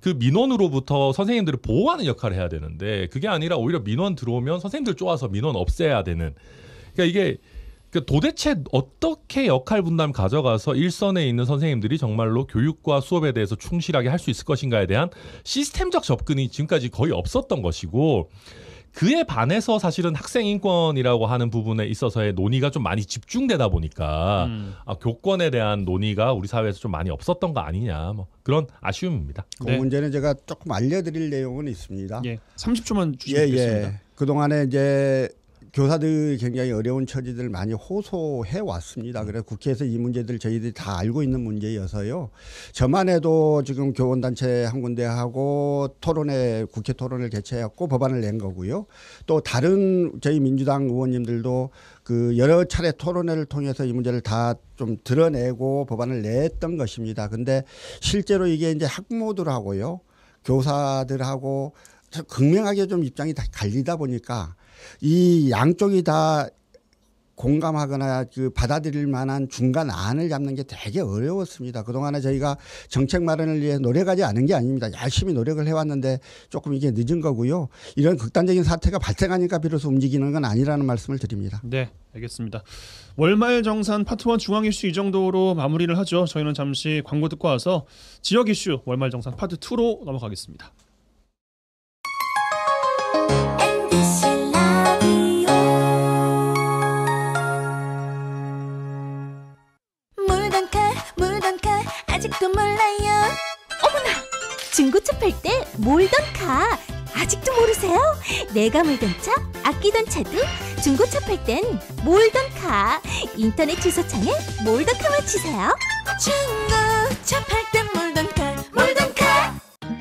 Speaker 1: 그 민원으로부터 선생님들을 보호하는 역할을 해야 되는데 그게 아니라 오히려 민원 들어오면 선생님들 쪼아서 민원 없애야 되는 그러니까 이게 그러니까 도대체 어떻게 역할 분담 가져가서 일선에 있는 선생님들이 정말로 교육과 수업에 대해서 충실하게 할 수 있을 것인가에 대한 시스템적 접근이 지금까지 거의 없었던 것이고 그에 반해서 사실은 학생 인권이라고 하는 부분에 있어서의 논의가 좀 많이 집중되다 보니까 음. 아, 교권에 대한 논의가 우리 사회에서 좀 많이 없었던
Speaker 3: 거 아니냐 뭐 그런 아쉬움입니다. 그 네. 문제는 제가 조금 알려드릴 내용은 있습니다. 예, 30초만 주시겠습니다. 예, 예. 그 동안에 이제 교사들이 굉장히 어려운 처지들 많이 호소해 왔습니다. 그래서 국회에서 이 문제들 저희들이 다 알고 있는 문제여서요. 저만 해도 지금 교원단체 한 군데 하고 토론회 국회 토론을 개최했고 법안을 낸 거고요. 또 다른 저희 민주당 의원님들도 그 여러 차례 토론회를 통해서 이 문제를 다 좀 드러내고 법안을 냈던 것입니다. 근데 실제로 이게 이제 학부모들하고요. 교사들하고 극명하게 좀 입장이 다 갈리다 보니까 이 양쪽이 다 공감하거나 그 받아들일 만한 중간 안을 잡는 게 되게 어려웠습니다. 그동안에 저희가 정책 마련을 위해 노력하지 않은 게 아닙니다. 열심히 노력을 해왔는데 조금 이게 늦은 거고요. 이런 극단적인 사태가 발생하니까 비로소 움직이는 건 아니라는 말씀을 드립니다.
Speaker 2: 네, 알겠습니다. 월말 정산 파트 원 중앙 이슈 이 정도로 마무리를 하죠. 저희는 잠시 광고 듣고 와서 지역 이슈 월말 정산 파트 투로 넘어가겠습니다.
Speaker 3: 몰라요. 어머나! 중고차 팔 때 몰던 카 아직도
Speaker 2: 모르세요? 내가 몰던 차, 아끼던 차도 중고차 팔 땐 몰던
Speaker 3: 카 인터넷 주소창에 몰던 카만 치세요. 중고차 팔땐 몰던 카, 몰던 카.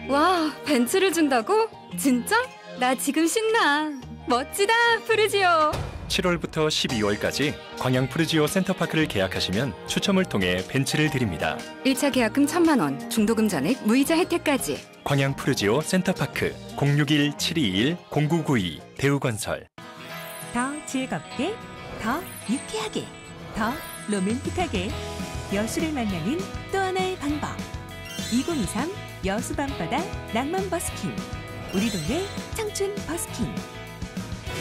Speaker 3: 와, 벤츠를 준다고? 진짜? 나 지금 신나. 멋지다, 푸르지오.
Speaker 1: 7월부터 12월까지 광양 프르지오 센터파크를 계약하시면 추첨을 통해 벤츠를 드립니다.
Speaker 3: 1차 계약금 1천만 원, 중도금 전액, 무이자 혜택까지.
Speaker 1: 광양 푸르지오 센터파크 061-722-0992 대우건설 더 즐겁게, 더 유쾌하게, 더 로맨틱하게 여수를 만나는 또 하나의 방법 2023 여수 밤바다 낭만 버스킹 우리 동네 청춘 버스킹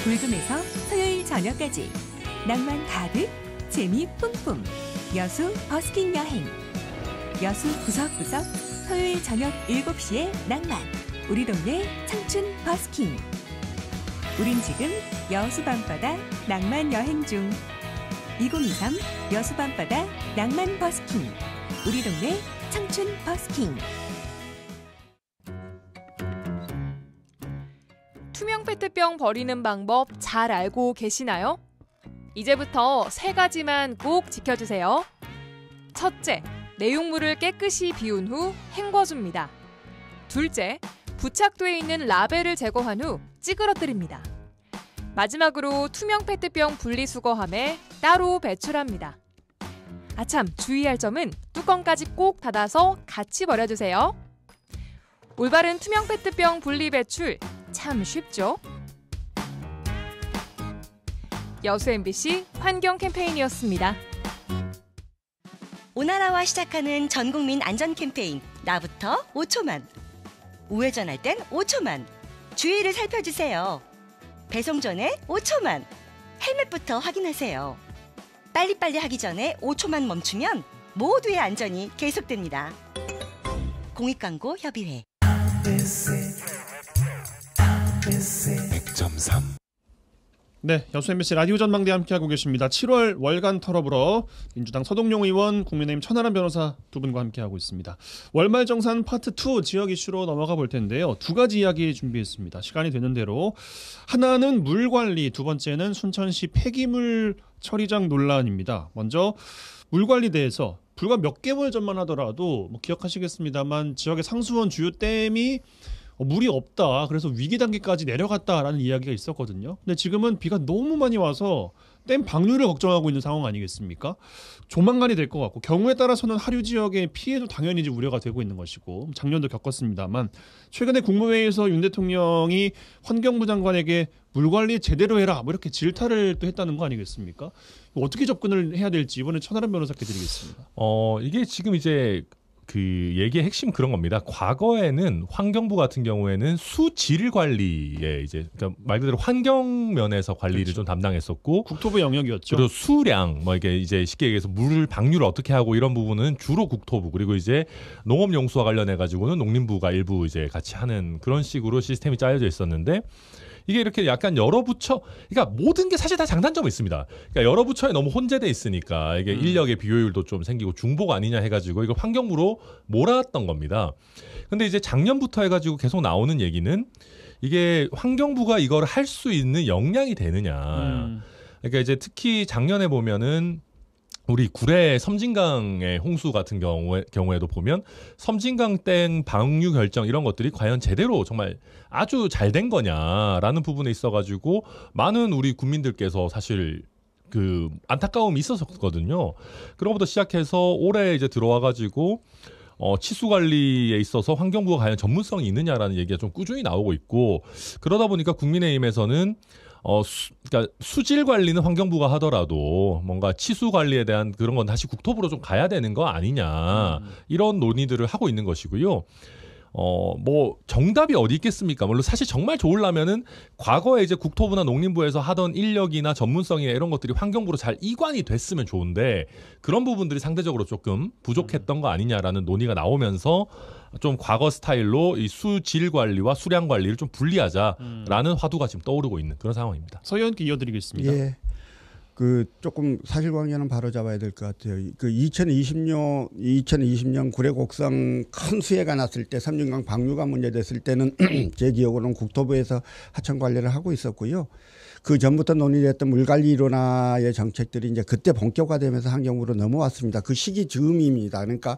Speaker 1: 불금에서 토요일 저녁까지 낭만 가득 재미 뿜뿜 여수 버스킹 여행 여수
Speaker 3: 구석구석 토요일 저녁 7시에 낭만 우리 동네 청춘 버스킹 우린 지금 여수 밤바다 낭만 여행 중
Speaker 2: 2023 여수 밤바다 낭만 버스킹 우리 동네
Speaker 3: 청춘 버스킹
Speaker 1: 투명 페트병 버리는 방법 잘 알고 계시나요? 이제부터 세 가지만 꼭 지켜주세요. 첫째, 내용물을 깨끗이 비운 후 헹궈줍니다. 둘째, 부착돼 있는 라벨을 제거한 후 찌그러뜨립니다. 마지막으로 투명 페트병 분리수거함에 따로 배출합니다. 아참, 주의할 점은 뚜껑까지 꼭 닫아서 같이 버려주세요. 올바른 투명 페트병 분리 배출
Speaker 2: 참 쉽죠? 여수 MBC 환경 캠페인이었습니다. 오나라와 시작하는 전국민 안전 캠페인 나부터 5초만 우회전할 땐 5초만 주의를 살펴주세요. 배송 전에 5초만 헬멧부터 확인하세요. 빨리빨리 하기 전에 5초만 멈추면 모두의 안전이 계속됩니다. 공익광고 협의회. 네, 여수 MBC 라디오 전망대 함께하고 계십니다. 7월 월간 털어보러 민주당 서동용 의원, 국민의힘 천하람 변호사 두 분과 함께하고 있습니다. 월말 정산 파트 2 지역 이슈로 넘어가 볼 텐데요. 두 가지 이야기 준비했습니다. 시간이 되는 대로 하나는 물 관리, 두 번째는 순천시 폐기물 처리장 논란입니다. 먼저 물 관리대에서 불과 몇 개월 전만 하더라도 뭐 기억하시겠습니다만 지역의 상수원 주요 댐이 어, 물이 없다. 그래서 위기 단계까지 내려갔다라는 이야기가 있었거든요. 근데 지금은 비가 너무 많이 와서 댐 방류를 걱정하고 있는 상황 아니겠습니까? 조만간이 될 것 같고 경우에 따라서는 하류 지역의 피해도 당연히 이제 우려가 되고 있는 것이고 작년도 겪었습니다만 최근에 국무회의에서 윤 대통령이 환경부 장관에게 물 관리 제대로 해라 뭐 이렇게 질타를 또 했다는 거 아니겠습니까? 어떻게 접근을 해야 될지 이번에 천하람 변호사께 드리겠습니다. 어 이게 지금 이제 그
Speaker 1: 얘기의 핵심 그런 겁니다. 과거에는 환경부 같은 경우에는 수질 관리에 이제 그러니까 말 그대로 환경 면에서 관리를 그렇죠. 좀 담당했었고 국토부 영역이었죠. 그리고 수량 뭐 이게 이제 쉽게 얘기해서 물 방류를 어떻게 하고 이런 부분은 주로 국토부 그리고 이제 농업 용수와 관련해 가지고는 농림부가 일부 이제 같이 하는 그런 식으로 시스템이 짜여져 있었는데 이게 이렇게 약간 여러 부처, 그러니까 모든 게 사실 다 장단점이 있습니다. 그러니까 여러 부처에 너무 혼재돼 있으니까 이게 음. 인력의 비효율도 좀 생기고 중복 아니냐 해가지고 이거 환경부로 몰아왔던 겁니다. 근데 이제 작년부터 해가지고 계속 나오는 얘기는 이게 환경부가 이걸 할 수 있는 역량이 되느냐. 음. 그러니까 이제 특히 작년에 보면은 우리 구례 섬진강의 홍수 같은 경우에, 경우에도 보면 섬진강 댐 방류 결정 이런 것들이 과연 제대로 정말 아주 잘 된 거냐라는 부분에 있어가지고 많은 우리 국민들께서 사실 그 안타까움이 있었거든요. 그런부터 시작해서 올해 이제 들어와가지고 어, 치수 관리에 있어서 환경부가 과연 전문성이 있느냐라는 얘기가 좀 꾸준히 나오고 있고 그러다 보니까 국민의힘에서는 어, 수, 그러니까 수질 관리는 환경부가 하더라도 뭔가 치수 관리에 대한 그런 건 다시 국토부로 좀 가야 되는 거 아니냐 음. 이런 논의들을 하고 있는 것이고요. 어, 뭐, 정답이 어디 있겠습니까? 물론 사실 정말 좋으려면은 과거에 이제 국토부나 농림부에서 하던 인력이나 전문성이나 이런 것들이 환경부로 잘 이관이 됐으면 좋은데 그런 부분들이 상대적으로 조금 부족했던 거 아니냐라는 논의가 나오면서 좀 과거 스타일로 이 수질 관리와 수량 관리를 좀 분리하자라는 음. 화두가 지금 떠오르고 있는 그런 상황입니다. 서현께 이어드리겠습니다. 예.
Speaker 3: 그 조금 사실 관계는 바로 잡아야 될 것 같아요. 그 2020년 2020년 구례 곡성큰 수해가 났을 때 삼륜강 방류가 문제됐을 때는 제 기억으로는 국토부에서 하천 관리를 하고 있었고요. 그 전부터 논의됐던 물관리 일원화의 정책들이 이제 그때 본격화되면서 환경부로 넘어왔습니다. 그 시기 즈음입니다. 그러니까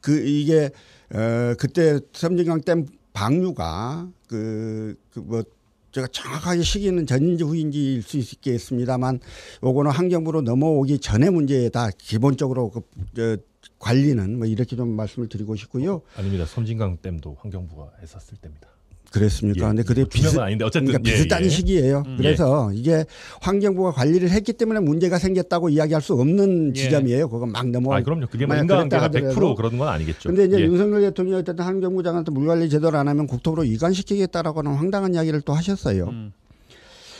Speaker 3: 그 이게 어 그때 섬진강 댐 방류가 그그뭐 제가 정확하게 시기는 전인지 후인지일 수 있겠습니다만 요거는 환경부로 넘어오기 전에 문제다 기본적으로 그 저, 관리는 뭐 이렇게 좀 말씀을 드리고 싶고요. 아닙니다.
Speaker 1: 섬진강 댐도 환경부가 했었을 때입니다.
Speaker 3: 그랬습니까? 예. 근데 그게 비슷 뭐 아닌데 어쨌든 그러니까 비슷한 예, 예. 시기예요. 음. 그래서 예. 이게 환경부가 관리를 했기 때문에 문제가 생겼다고 이야기할 수 없는 예. 지점이에요. 그건 막 넘어. 아 그럼요. 그게 뭐 인간관계가 100%
Speaker 1: 그런 건 아니겠죠. 근데 이제 예.
Speaker 3: 윤석열 대통령이 어쨌든 환경부장한테 물관리 제도를안 하면 국토부로 이관시키겠다라고 하는 황당한 이야기를 또 하셨어요. 음.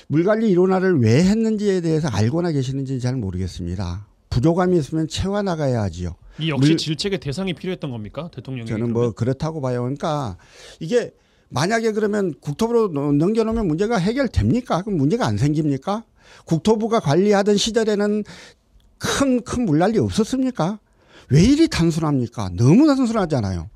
Speaker 3: 물관리 일원화를 왜 했는지에 대해서 알고나 계시는지잘 모르겠습니다. 부족함이 있으면 채워 나가야 하지요. 이
Speaker 2: 역시 물, 질책의 대상이 필요했던 겁니까
Speaker 3: 대통령이? 저는 뭐 그러면? 뭐 그렇다고 봐요. 그러니까 이게 만약에 그러면 국토부로 넘겨놓으면 문제가 해결됩니까? 그럼 문제가 안 생깁니까? 국토부가 관리하던 시절에는 큰, 큰 물난리 없었습니까? 왜 이리 단순합니까? 너무 단순하잖아요.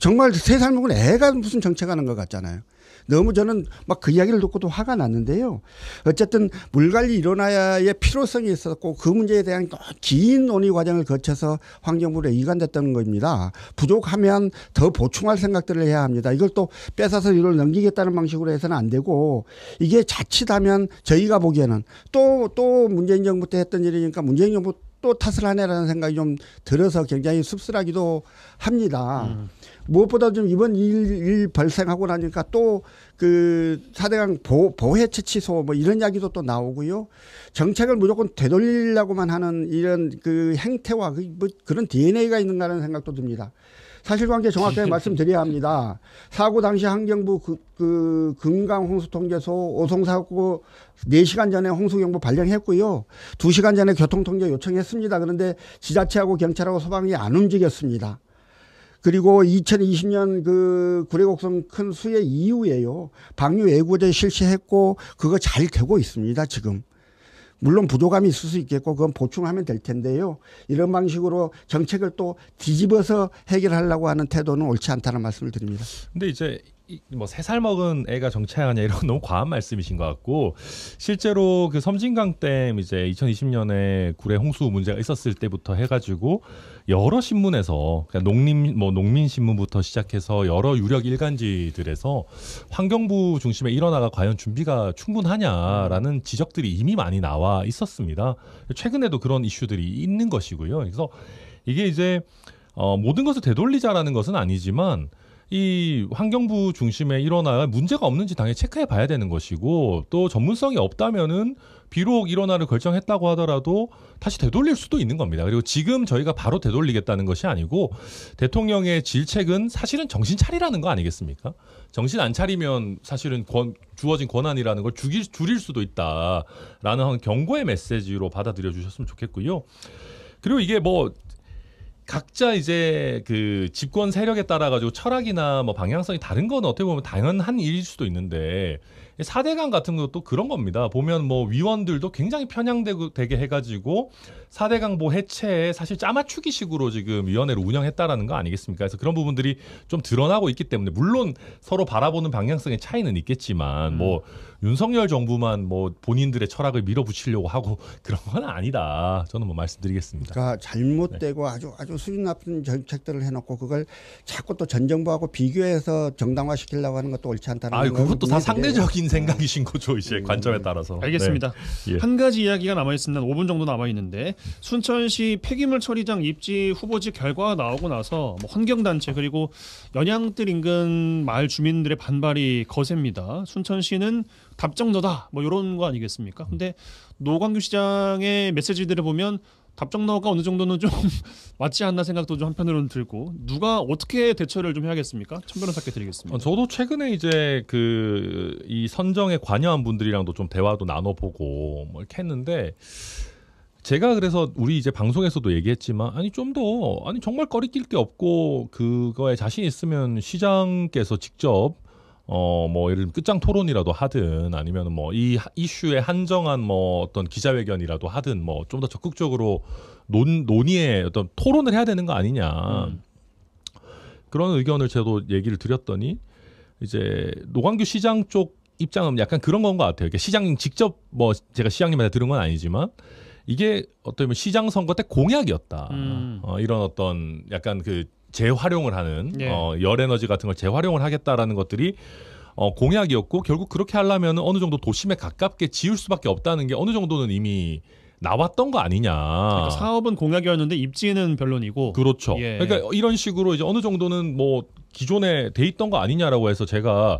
Speaker 3: 정말 세살 먹은 애가 무슨 정책하는 것 같잖아요. 너무 저는 막 그 이야기를 듣고도 화가 났는데요. 어쨌든 물 관리 일원화의 필요성이 있었고 그 문제에 대한 긴 논의 과정을 거쳐서 환경부로 이관됐다는 겁니다. 부족하면 더 보충할 생각들을 해야 합니다. 이걸 또 뺏어서 이걸 넘기겠다는 방식으로 해서는 안 되고 이게 자칫하면 저희가 보기에는 또또 또 문재인 정부 때 했던 일이니까 문재인 정부 또 탓을 하네라는 생각이 좀 들어서 굉장히 씁쓸하기도 합니다. 음. 무엇보다 좀 이번 일, 일 발생하고 나니까 또 그 사대강 보, 보해체 취소 뭐 이런 이야기도 또 나오고요. 정책을 무조건 되돌리려고만 하는 이런 그 행태와 그, 뭐 그런 DNA가 있는가라는 생각도 듭니다. 사실관계 정확하게 말씀드려야 합니다. 사고 당시 환경부 그, 그 금강 홍수통제소 오송사고 4시간 전에 홍수경보 발령했고요. 2시간 전에 교통통제 요청했습니다. 그런데 지자체하고 경찰하고 소방이 안 움직였습니다. 그리고 2020년 그 구례곡성 큰 수해 이후에요. 방류 예고제 실시했고 그거 잘 되고 있습니다. 지금. 물론 부도감이 있을 수 있겠고 그건 보충하면 될 텐데요. 이런 방식으로 정책을 또 뒤집어서 해결하려고 하는 태도는 옳지 않다는 말씀을 드립니다.
Speaker 1: 근데 이제 뭐세 살 먹은 애가 정치하냐 이런 너무 과한 말씀이신 것 같고 실제로 그 섬진강 댐 이제 2020년에 구례 홍수 문제가 있었을 때부터 해가지고 여러 신문에서 그러 그러니까 농림 뭐 농민 신문부터 시작해서 여러 유력 일간지들에서 환경부 중심에일어나가 과연 준비가 충분하냐라는 지적들이 이미 많이 나와 있었습니다. 최근에도 그런 이슈들이 있는 것이고요. 그래서 이게 이제 어, 모든 것을 되돌리자라는 것은 아니지만 이 환경부 중심에 일어나 문제가 없는지 당연히 체크해 봐야 되는 것이고 또 전문성이 없다면은 비록 일원화를 결정했다고 하더라도 다시 되돌릴 수도 있는 겁니다. 그리고 지금 저희가 바로 되돌리겠다는 것이 아니고 대통령의 질책은 사실은 정신 차리라는 거 아니겠습니까? 정신 안 차리면 사실은 권, 주어진 권한이라는 걸 죽일, 줄일 수도 있다라는 경고의 메시지로 받아들여 주셨으면 좋겠고요. 그리고 이게 뭐 각자 이제 그 집권 세력에 따라 가지고 철학이나 뭐 방향성이 다른 건 어떻게 보면 당연한 일일 수도 있는데 사대강 같은 것도 그런 겁니다. 보면 뭐 위원들도 굉장히 편향되게 해가지고 사대강 보 뭐 해체에 사실 짜맞추기 식으로 지금 위원회를 운영했다라는 거 아니겠습니까? 그래서 그런 부분들이 좀 드러나고 있기 때문에 물론 서로 바라보는 방향성의 차이는 있겠지만 뭐 음. 윤석열 정부만 뭐 본인들의 철학을 밀어붙이려고 하고 그런 건 아니다. 저는 뭐 말씀드리겠습니다.
Speaker 3: 그러니까 잘못되고 네. 아주 아주 수준 높은 정책들을 해놓고 그걸 자꾸 또 전 정부하고 비교해서 정당화시키려고 하는 것도 옳지 않다는. 아 그것도 다 상대적인 네.
Speaker 1: 생각이신 거죠 이제 음, 관점에 따라서. 알겠습니다. 네. 예. 한
Speaker 3: 가지 이야기가 남아 있습니다. 5분 정도 남아
Speaker 2: 있는데 순천시 폐기물 처리장 입지 후보지 결과가 나오고 나서 뭐 환경단체 그리고 연양들 인근 마을 주민들의 반발이 거셉니다. 순천시는 답정너다 뭐 이런 거 아니겠습니까? 근데 노광규 시장의 메시지들을 보면 답정너가 어느 정도는 좀 맞지 않나 생각도 좀 한편으로는 들고 누가 어떻게 대처를 좀 해야겠습니까? 천 변호사께 드리겠습니다.
Speaker 1: 어, 저도 최근에 이제 그 이 선정에 관여한 분들이랑도 좀 대화도 나눠보고 뭐 이렇게 했는데 제가 그래서 우리 이제 방송에서도 얘기했지만 아니 좀 더 아니 정말 꺼리낄 게 없고 그거에 자신 있으면 시장께서 직접 어, 뭐, 예를 들면 끝장 토론이라도 하든 아니면 뭐, 이 이슈에 한정한 뭐 어떤 기자회견이라도 하든 뭐 좀 더 적극적으로 논, 논의에 어떤 토론을 해야 되는 거 아니냐. 음. 그런 의견을 저도 얘기를 드렸더니 이제 노광규 시장 쪽 입장은 약간 그런 건 것 같아요. 그러니까 시장님 직접 뭐 제가 시장님한테 들은 건 아니지만 이게 어떻게 보면 시장 선거 때 공약이었다. 음. 어, 이런 어떤 약간 그 재활용을 하는 예. 어, 열 에너지 같은 걸 재활용을 하겠다라는 것들이 어, 공약이었고 결국 그렇게 하려면 어느 정도 도심에 가깝게 지을 수밖에 없다는 게 어느 정도는 이미 나왔던 거 아니냐. 그러니까
Speaker 2: 사업은 공약이었는데 입지는 별론이고 그렇죠. 예. 그러니까 이런 식으로 이제 어느
Speaker 1: 정도는 뭐 기존에 돼 있던 거 아니냐라고 해서 제가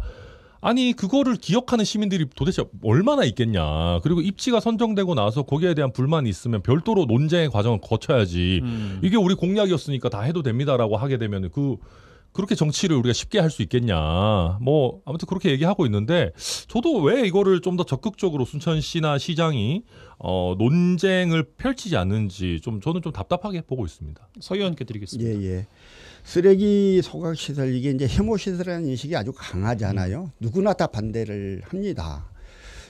Speaker 1: 아니 그거를 기억하는 시민들이 도대체 얼마나 있겠냐. 그리고 입지가 선정되고 나서 거기에 대한 불만이 있으면 별도로 논쟁의 과정을 거쳐야지. 음. 이게 우리 공약이었으니까 다 해도 됩니다라고 하게 되면 그 그렇게 정치를 우리가 쉽게 할 수 있겠냐. 뭐 아무튼 그렇게 얘기하고 있는데 저도 왜 이거를 좀 더 적극적으로 순천시나 시장이 어 논쟁을 펼치지
Speaker 3: 않는지 좀 저는 좀 답답하게 보고 있습니다. 서 의원께 드리겠습니다. 예, 예. 쓰레기 소각시설 이게 이제 혐오시설이라는 인식이 아주 강하잖아요. 누구나 다 반대를 합니다.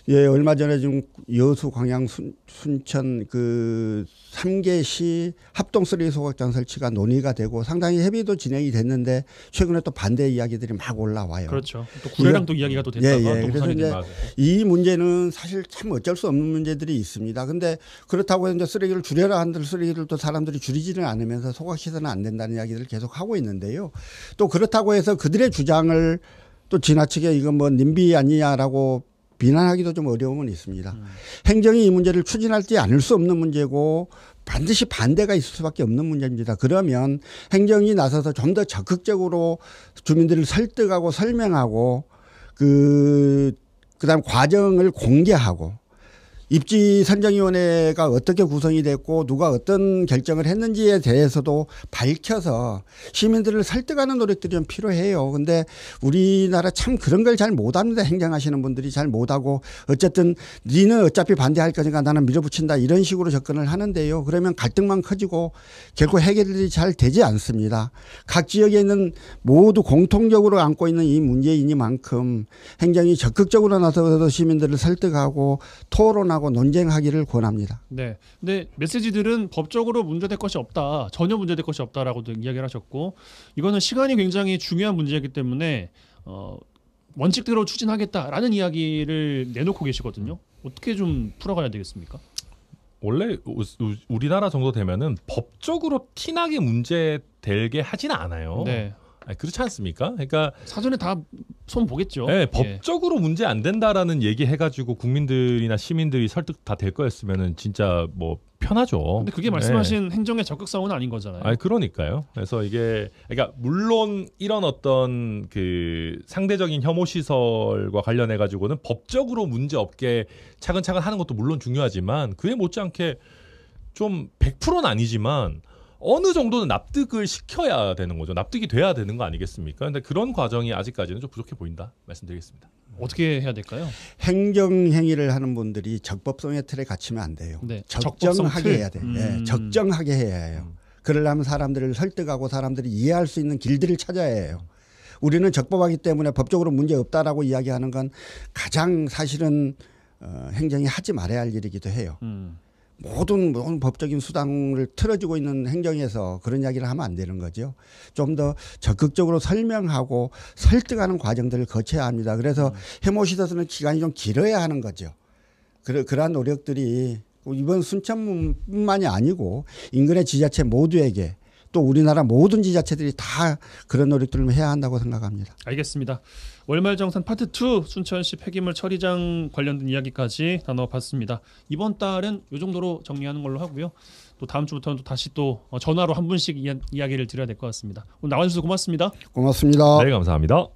Speaker 3: 예, 얼마 전에 지금 여수, 광양, 순, 순천 그 3개시 합동 쓰레기 소각장 설치가 논의가 되고 상당히 협의도 진행이 됐는데 최근에 또 반대 이야기들이 막 올라와요. 그렇죠. 또 구례랑 또 이야기가 또 됐다가 예, 예. 그래서 이제 이 문제는 사실 참 어쩔 수 없는 문제들이 있습니다. 근데 그렇다고 이제 쓰레기를 줄여라 한들 쓰레기를 또 사람들이 줄이지는 않으면서 소각시설은 안 된다는 이야기를 계속 하고 있는데요. 또 그렇다고 해서 그들의 주장을 또 지나치게 이건 뭐 님비 아니냐라고 비난하기도 좀 어려움은 있습니다. 음. 행정이 이 문제를 추진할지 않을 수 없는 문제고 반드시 반대가 있을 수밖에 없는 문제입니다. 그러면 행정이 나서서 좀 더 적극적으로 주민들을 설득하고 설명하고 그 그다음 과정을 공개하고 입지 선정위원회가 어떻게 구성이 됐고 누가 어떤 결정을 했는지에 대해서도 밝혀서 시민들을 설득하는 노력들이 좀 필요해요. 근데 우리나라 참 그런 걸 잘 못합니다. 행정하시는 분들이 잘 못하고 어쨌든 니는 어차피 반대할 거니까 나는 밀어붙인다 이런 식으로 접근을 하는데요. 그러면 갈등만 커지고 결코 해결이 잘 되지 않습니다. 각 지역에 있는 모두 공통적으로 안고 있는 이 문제이니만큼 행정이 적극적으로 나서서 시민들을 설득하고 토론하 토론하고 논쟁하기를 권합니다.
Speaker 2: 네. 근데 메시지들은 법적으로 문제될 것이 없다. 전혀 문제될 것이 없다라고도 이야기를 하셨고 이거는 시간이 굉장히 중요한 문제이기 때문에 어 원칙대로 추진하겠다라는 이야기를 내놓고 계시거든요. 어떻게 좀 풀어가야 되겠습니까?
Speaker 1: 원래 우리나라 정도 되면은 법적으로 티나게 문제 될게 하진 않아요. 네. 그렇지 않습니까? 그러니까
Speaker 2: 사전에 다손 보겠죠. 네, 예. 법적으로
Speaker 1: 예. 문제 안 된다라는 얘기 해가지고 국민들이나 시민들이 설득 다 될 거였으면은 진짜 뭐 편하죠. 근데 그게 말씀하신
Speaker 2: 네. 행정의 적극성은 아닌 거잖아요. 아,
Speaker 1: 그러니까요. 그래서 이게 그러니까 물론 이런 어떤 그 상대적인 혐오 시설과 관련해 가지고는 법적으로 문제 없게 차근차근 하는 것도 물론 중요하지만 그에 못지않게 좀 100%는 아니지만 어느 정도는 납득을 시켜야 되는 거죠. 납득이 돼야 되는 거 아니겠습니까? 근데 그런 과정이 아직까지는 좀 부족해 보인다 말씀드리겠습니다. 어떻게 해야 될까요?
Speaker 3: 행정 행위를 하는 분들이 적법성의 틀에 갇히면 안 돼요. 네. 적정하게 해야 돼요. 네, 음. 네, 적정하게 해야 해요. 음. 그러려면 사람들을 설득하고 사람들이 이해할 수 있는 길들을 찾아야 해요. 우리는 적법하기 때문에 법적으로 문제 없다라고 이야기하는 건 가장 사실은 어, 행정이 하지 말아야 할 일이기도 해요. 음. 모든, 뭐 법적인 수단을 틀어주고 있는 행정에서 그런 이야기를 하면 안 되는 거죠. 좀 더 적극적으로 설명하고 설득하는 과정들을 거쳐야 합니다. 그래서 해모시에서는 기간이 좀 길어야 하는 거죠. 그, 그러한 노력들이 이번 순천뿐만이 아니고 인근의 지자체 모두에게 또 우리나라 모든 지자체들이 다 그런 노력들을 해야 한다고 생각합니다.
Speaker 2: 알겠습니다. 월말 정산 파트 2 순천시 폐기물 처리장 관련된 이야기까지 나눠봤습니다. 이번 달은 이 정도로 정리하는 걸로 하고요. 또 다음 주부터는 또 다시 또 어, 전화로 한 분씩 이야, 기를 드려야 될 것 같습니다. 오늘 나와주셔서 고맙습니다.
Speaker 3: 고맙습니다. 네, 감사합니다.